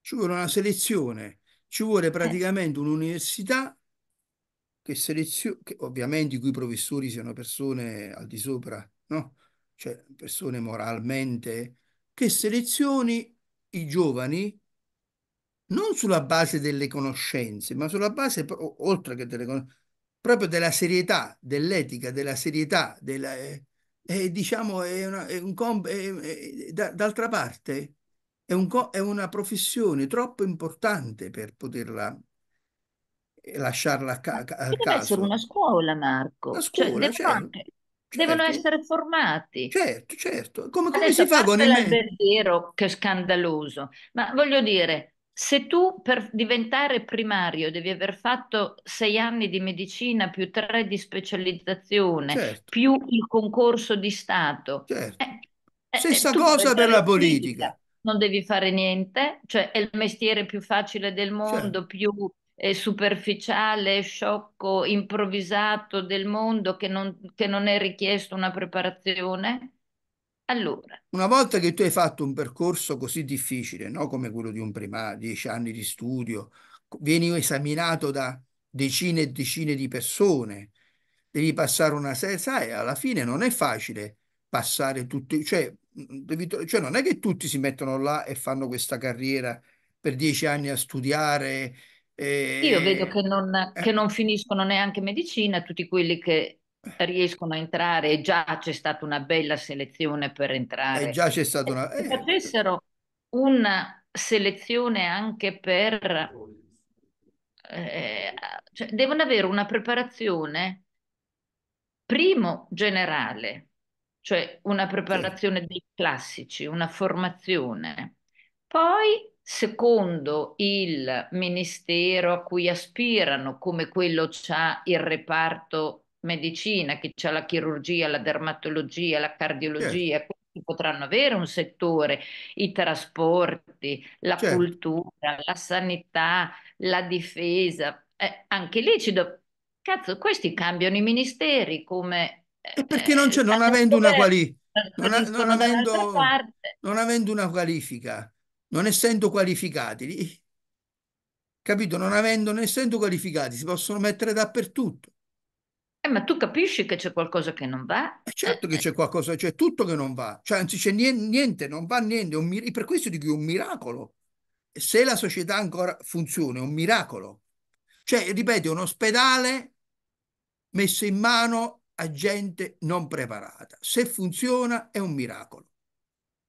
Ci vuole una selezione, ci vuole eh. praticamente eh. un'università che seleziona, ovviamente i cui professori siano persone al di sopra, no? Cioè persone moralmente, che selezioni i giovani non sulla base delle conoscenze, ma sulla base, oltre che delle conoscenze, proprio della serietà, dell'etica, della serietà, della, eh, eh, diciamo, è una, è un eh, d'altra parte è, un è, una professione troppo importante per poterla eh, lasciarla a ca al deve caso. essere una scuola, Marco. Una cioè, scuola, cioè, devono, certo, anche, certo. devono, essere formati. Certo, certo. Come, come si fa con il... l'alberghiero, che scandaloso. Ma voglio dire, se tu per diventare primario devi aver fatto sei anni di medicina più tre di specializzazione, certo. più il concorso di Stato, certo. eh, eh stessa cosa per la politica. politica. Non devi fare niente, cioè è il mestiere più facile del certo. mondo, certo. più eh, superficiale, sciocco, improvvisato del mondo che non, che non è richiesto una preparazione. Allora. Una volta che tu hai fatto un percorso così difficile, no? come quello di un primario, dieci anni di studio, vieni esaminato da decine e decine di persone, devi passare una serie, sai, alla fine non è facile passare tutti, cioè, mm, mm, devi, cioè non è che tutti si mettono là e fanno questa carriera per dieci anni a studiare. Io vedo eh, che non, eh. che non finiscono neanche medicina tutti quelli che riescono a entrare e già c'è stata una bella selezione per entrare. E eh, già c'è stata eh, una... Se eh, facessero una selezione anche per... Eh, cioè, devono avere una preparazione, primo, generale, cioè una preparazione sì. dei classici, una formazione. Poi secondo il ministero a cui aspirano, come quello c'ha il reparto medicina, chi ha la chirurgia, la dermatologia, la certo. cardiologia, certo. potranno avere un settore, i trasporti, la certo. cultura, la sanità, la difesa. Eh, anche lì ci do... Cazzo, questi cambiano i ministeri come... Eh, perché non, c'è, non avendo una qualifica. Non, non, avendo, non avendo una qualifica, non essendo qualificati, capito? Non, avendo, non essendo qualificati si possono mettere dappertutto. Eh, ma tu capisci che c'è qualcosa che non va? Eh, certo che eh, eh. c'è qualcosa, c'è tutto che non va, cioè, anzi c'è niente, non va niente, un, per questo dico un miracolo. Se la società ancora funziona, è un miracolo. Cioè, ripeto, un ospedale messo in mano a gente non preparata. Se funziona è un miracolo.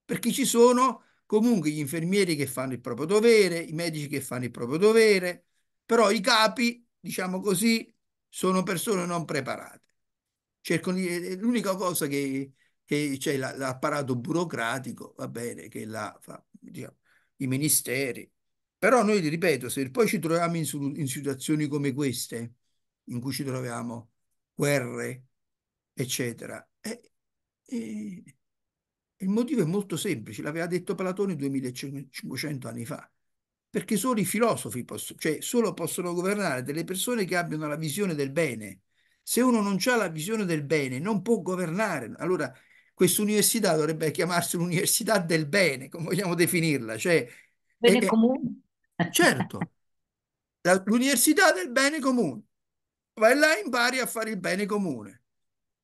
Perché ci sono comunque gli infermieri che fanno il proprio dovere, i medici che fanno il proprio dovere, però i capi, diciamo così, sono persone non preparate. Di, eh, l'unica cosa che, c'è la, l'apparato burocratico, va bene, che la fa, diciamo, i ministeri. Però noi, ripeto, se poi ci troviamo in, in situazioni come queste, in cui ci troviamo guerre, eccetera, eh, eh, il motivo è molto semplice, l'aveva detto Platone 2500 anni fa perché solo i filosofi possono, cioè solo possono governare delle persone che abbiano la visione del bene. Se uno non ha la visione del bene, non può governare. Allora, questa università dovrebbe chiamarsi l'università del bene, come vogliamo definirla. Cioè, bene è, eh, eh, comune. Certo, l'università del bene comune. Vai là e impari a fare il bene comune.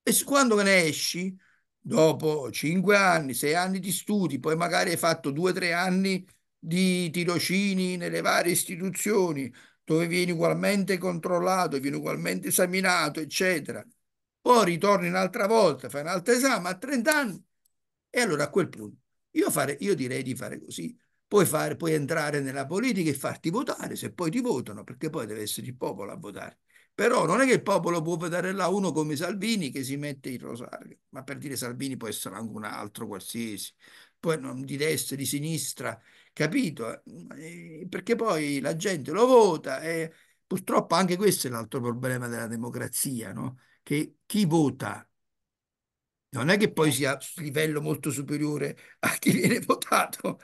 E quando ne esci, dopo cinque anni, sei anni di studi, poi magari hai fatto 2 tre anni di tirocini nelle varie istituzioni, dove viene ugualmente controllato, viene ugualmente esaminato, eccetera. Poi ritorni un'altra volta, fai un altro esame a 30 anni e allora a quel punto io, fare, io direi di fare così. Puoi, fare, puoi entrare nella politica e farti votare se poi ti votano, perché poi deve essere il popolo a votare. Però non è che il popolo può votare là uno come Salvini che si mette il rosario, ma per dire Salvini può essere anche un altro qualsiasi, poi non, di destra, di sinistra, capito? Eh, eh, perché poi la gente lo vota e purtroppo anche questo è l'altro problema della democrazia, no? che chi vota non è che poi sia a certo. livello molto superiore a chi viene votato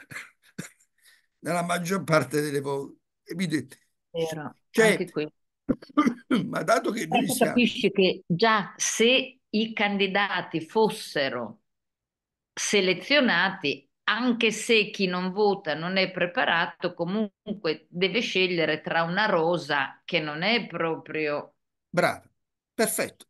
nella maggior parte delle volte. Vero, cioè, ma dato che noi siamo... capisci che già se i candidati fossero selezionati anche se chi non vota non è preparato, comunque deve scegliere tra una rosa che non è proprio... Bravo, perfetto.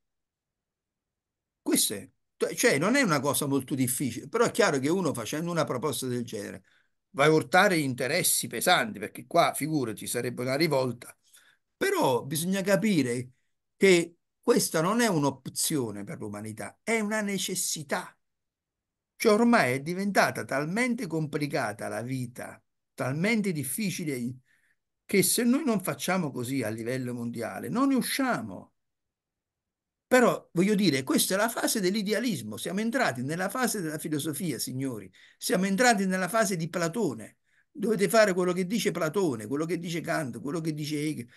Questo è. Cioè, non è una cosa molto difficile, però è chiaro che uno facendo una proposta del genere va a urtare interessi pesanti, perché qua, figurati, sarebbe una rivolta. Però bisogna capire che questa non è un'opzione per l'umanità, è una necessità. Cioè ormai è diventata talmente complicata la vita, talmente difficile, che se noi non facciamo così a livello mondiale, non ne usciamo. Però voglio dire, questa è la fase dell'idealismo, siamo entrati nella fase della filosofia, signori, siamo entrati nella fase di Platone. Dovete fare quello che dice Platone, quello che dice Kant, quello che dice Hegel.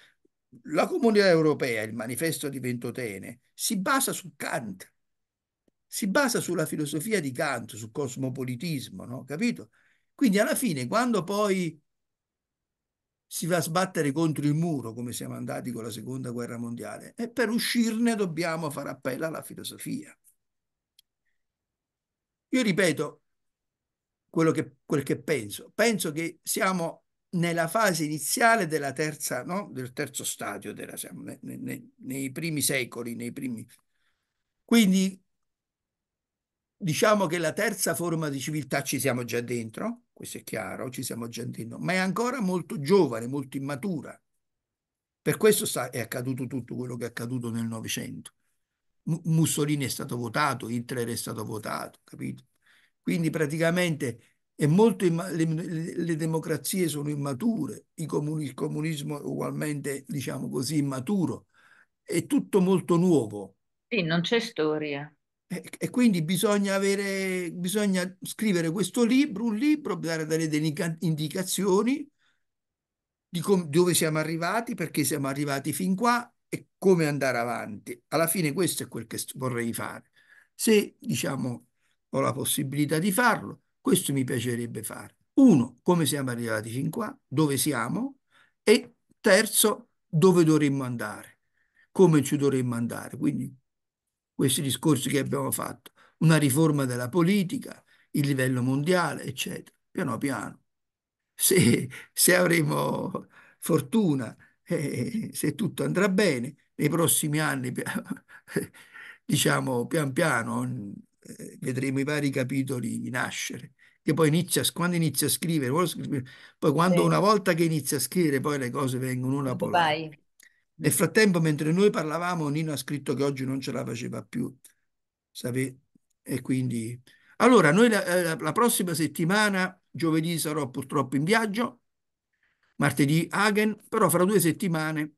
La comunità europea, il manifesto di Ventotene, si basa su Kant si basa sulla filosofia di Kant, sul cosmopolitismo, no? capito? Quindi alla fine, quando poi si va a sbattere contro il muro, come siamo andati con la seconda guerra mondiale, e per uscirne dobbiamo fare appello alla filosofia. Io ripeto quello che, quel che penso. Penso che siamo nella fase iniziale della terza, no? del terzo stadio, della, siamo ne, ne, nei primi secoli, nei primi... Quindi Diciamo che la terza forma di civiltà ci siamo già dentro, questo è chiaro, ci siamo già dentro, ma è ancora molto giovane, molto immatura. Per questo è accaduto tutto quello che è accaduto nel Novecento. Mussolini è stato votato, Hitler è stato votato, capito? Quindi praticamente imma- le, le, democrazie sono immature, comuni- il comunismo è ugualmente, diciamo così, immaturo. È tutto molto nuovo. Sì, non c'è storia. E, e quindi bisogna, avere, bisogna scrivere questo libro, un libro, dare delle indicazioni di dove siamo arrivati, perché siamo arrivati fin qua e come andare avanti. Alla fine questo è quel che vorrei fare. Se, diciamo, ho la possibilità di farlo, questo mi piacerebbe fare. Uno, come siamo arrivati fin qua, dove siamo e terzo, dove dovremmo andare, come ci dovremmo andare. Quindi questi discorsi che abbiamo fatto, una riforma della politica, il livello mondiale, eccetera, piano piano. Se, se avremo fortuna, eh, se tutto andrà bene, nei prossimi anni, diciamo pian piano, eh, vedremo i vari capitoli nascere. Che poi inizia, quando inizia a scrivere, poi quando sì. una volta che inizia a scrivere, poi le cose vengono una Tutto po'. Nel frattempo, mentre noi parlavamo, Nino ha scritto che oggi non ce la faceva più. Sape... E quindi... Allora, noi la, eh, la prossima settimana, giovedì, sarò purtroppo in viaggio, martedì Hagen, però fra due settimane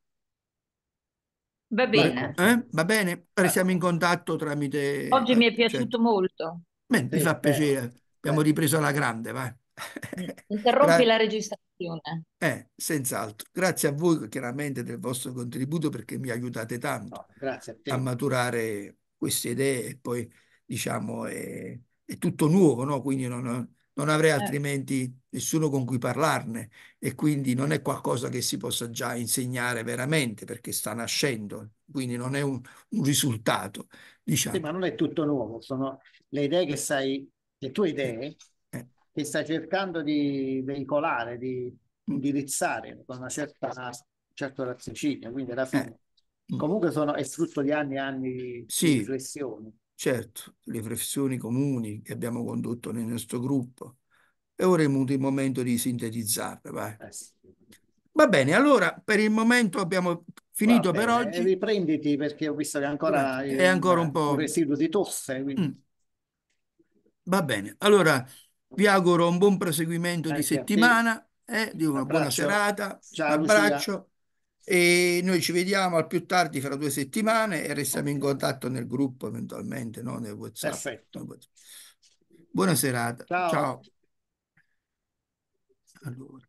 Va bene. Eh? Va bene, ah. siamo in contatto tramite... Oggi mi è piaciuto cioè... molto. Beh, mi fa piacere, abbiamo ripreso alla grande, vai. Interrompi la registrazione. Eh, senz'altro. Grazie a voi chiaramente del vostro contributo perché mi aiutate tanto no, a, a, maturare queste idee e poi diciamo è, è tutto nuovo, no? quindi non, non avrei eh. altrimenti nessuno con cui parlarne e quindi non è qualcosa che si possa già insegnare veramente perché sta nascendo, quindi non è un, un risultato. Diciamo. Sì, ma non è tutto nuovo, sono le idee che sai, le tue idee che sta cercando di veicolare, di mm. indirizzare con una certa, certo raziocinio. Quindi alla fine, eh. Mm. comunque sono, è frutto di anni e anni di, sì, di riflessioni. Certo, riflessioni comuni che abbiamo condotto nel nostro gruppo. E ora è venuto il momento di sintetizzarle. Eh sì. Va bene, allora per il momento abbiamo finito per oggi. Riprenditi perché ho visto che ancora è, ancora un, un po' residuo di tosse. Quindi... Mm. Va bene, allora vi auguro un buon proseguimento Anche di settimana, eh, di una buona serata, Ciao, un abbraccio e noi ci vediamo al più tardi fra due settimane e restiamo in contatto nel gruppo eventualmente, no? nel WhatsApp. Perfetto. Buona serata. Ciao. Ciao. Allora.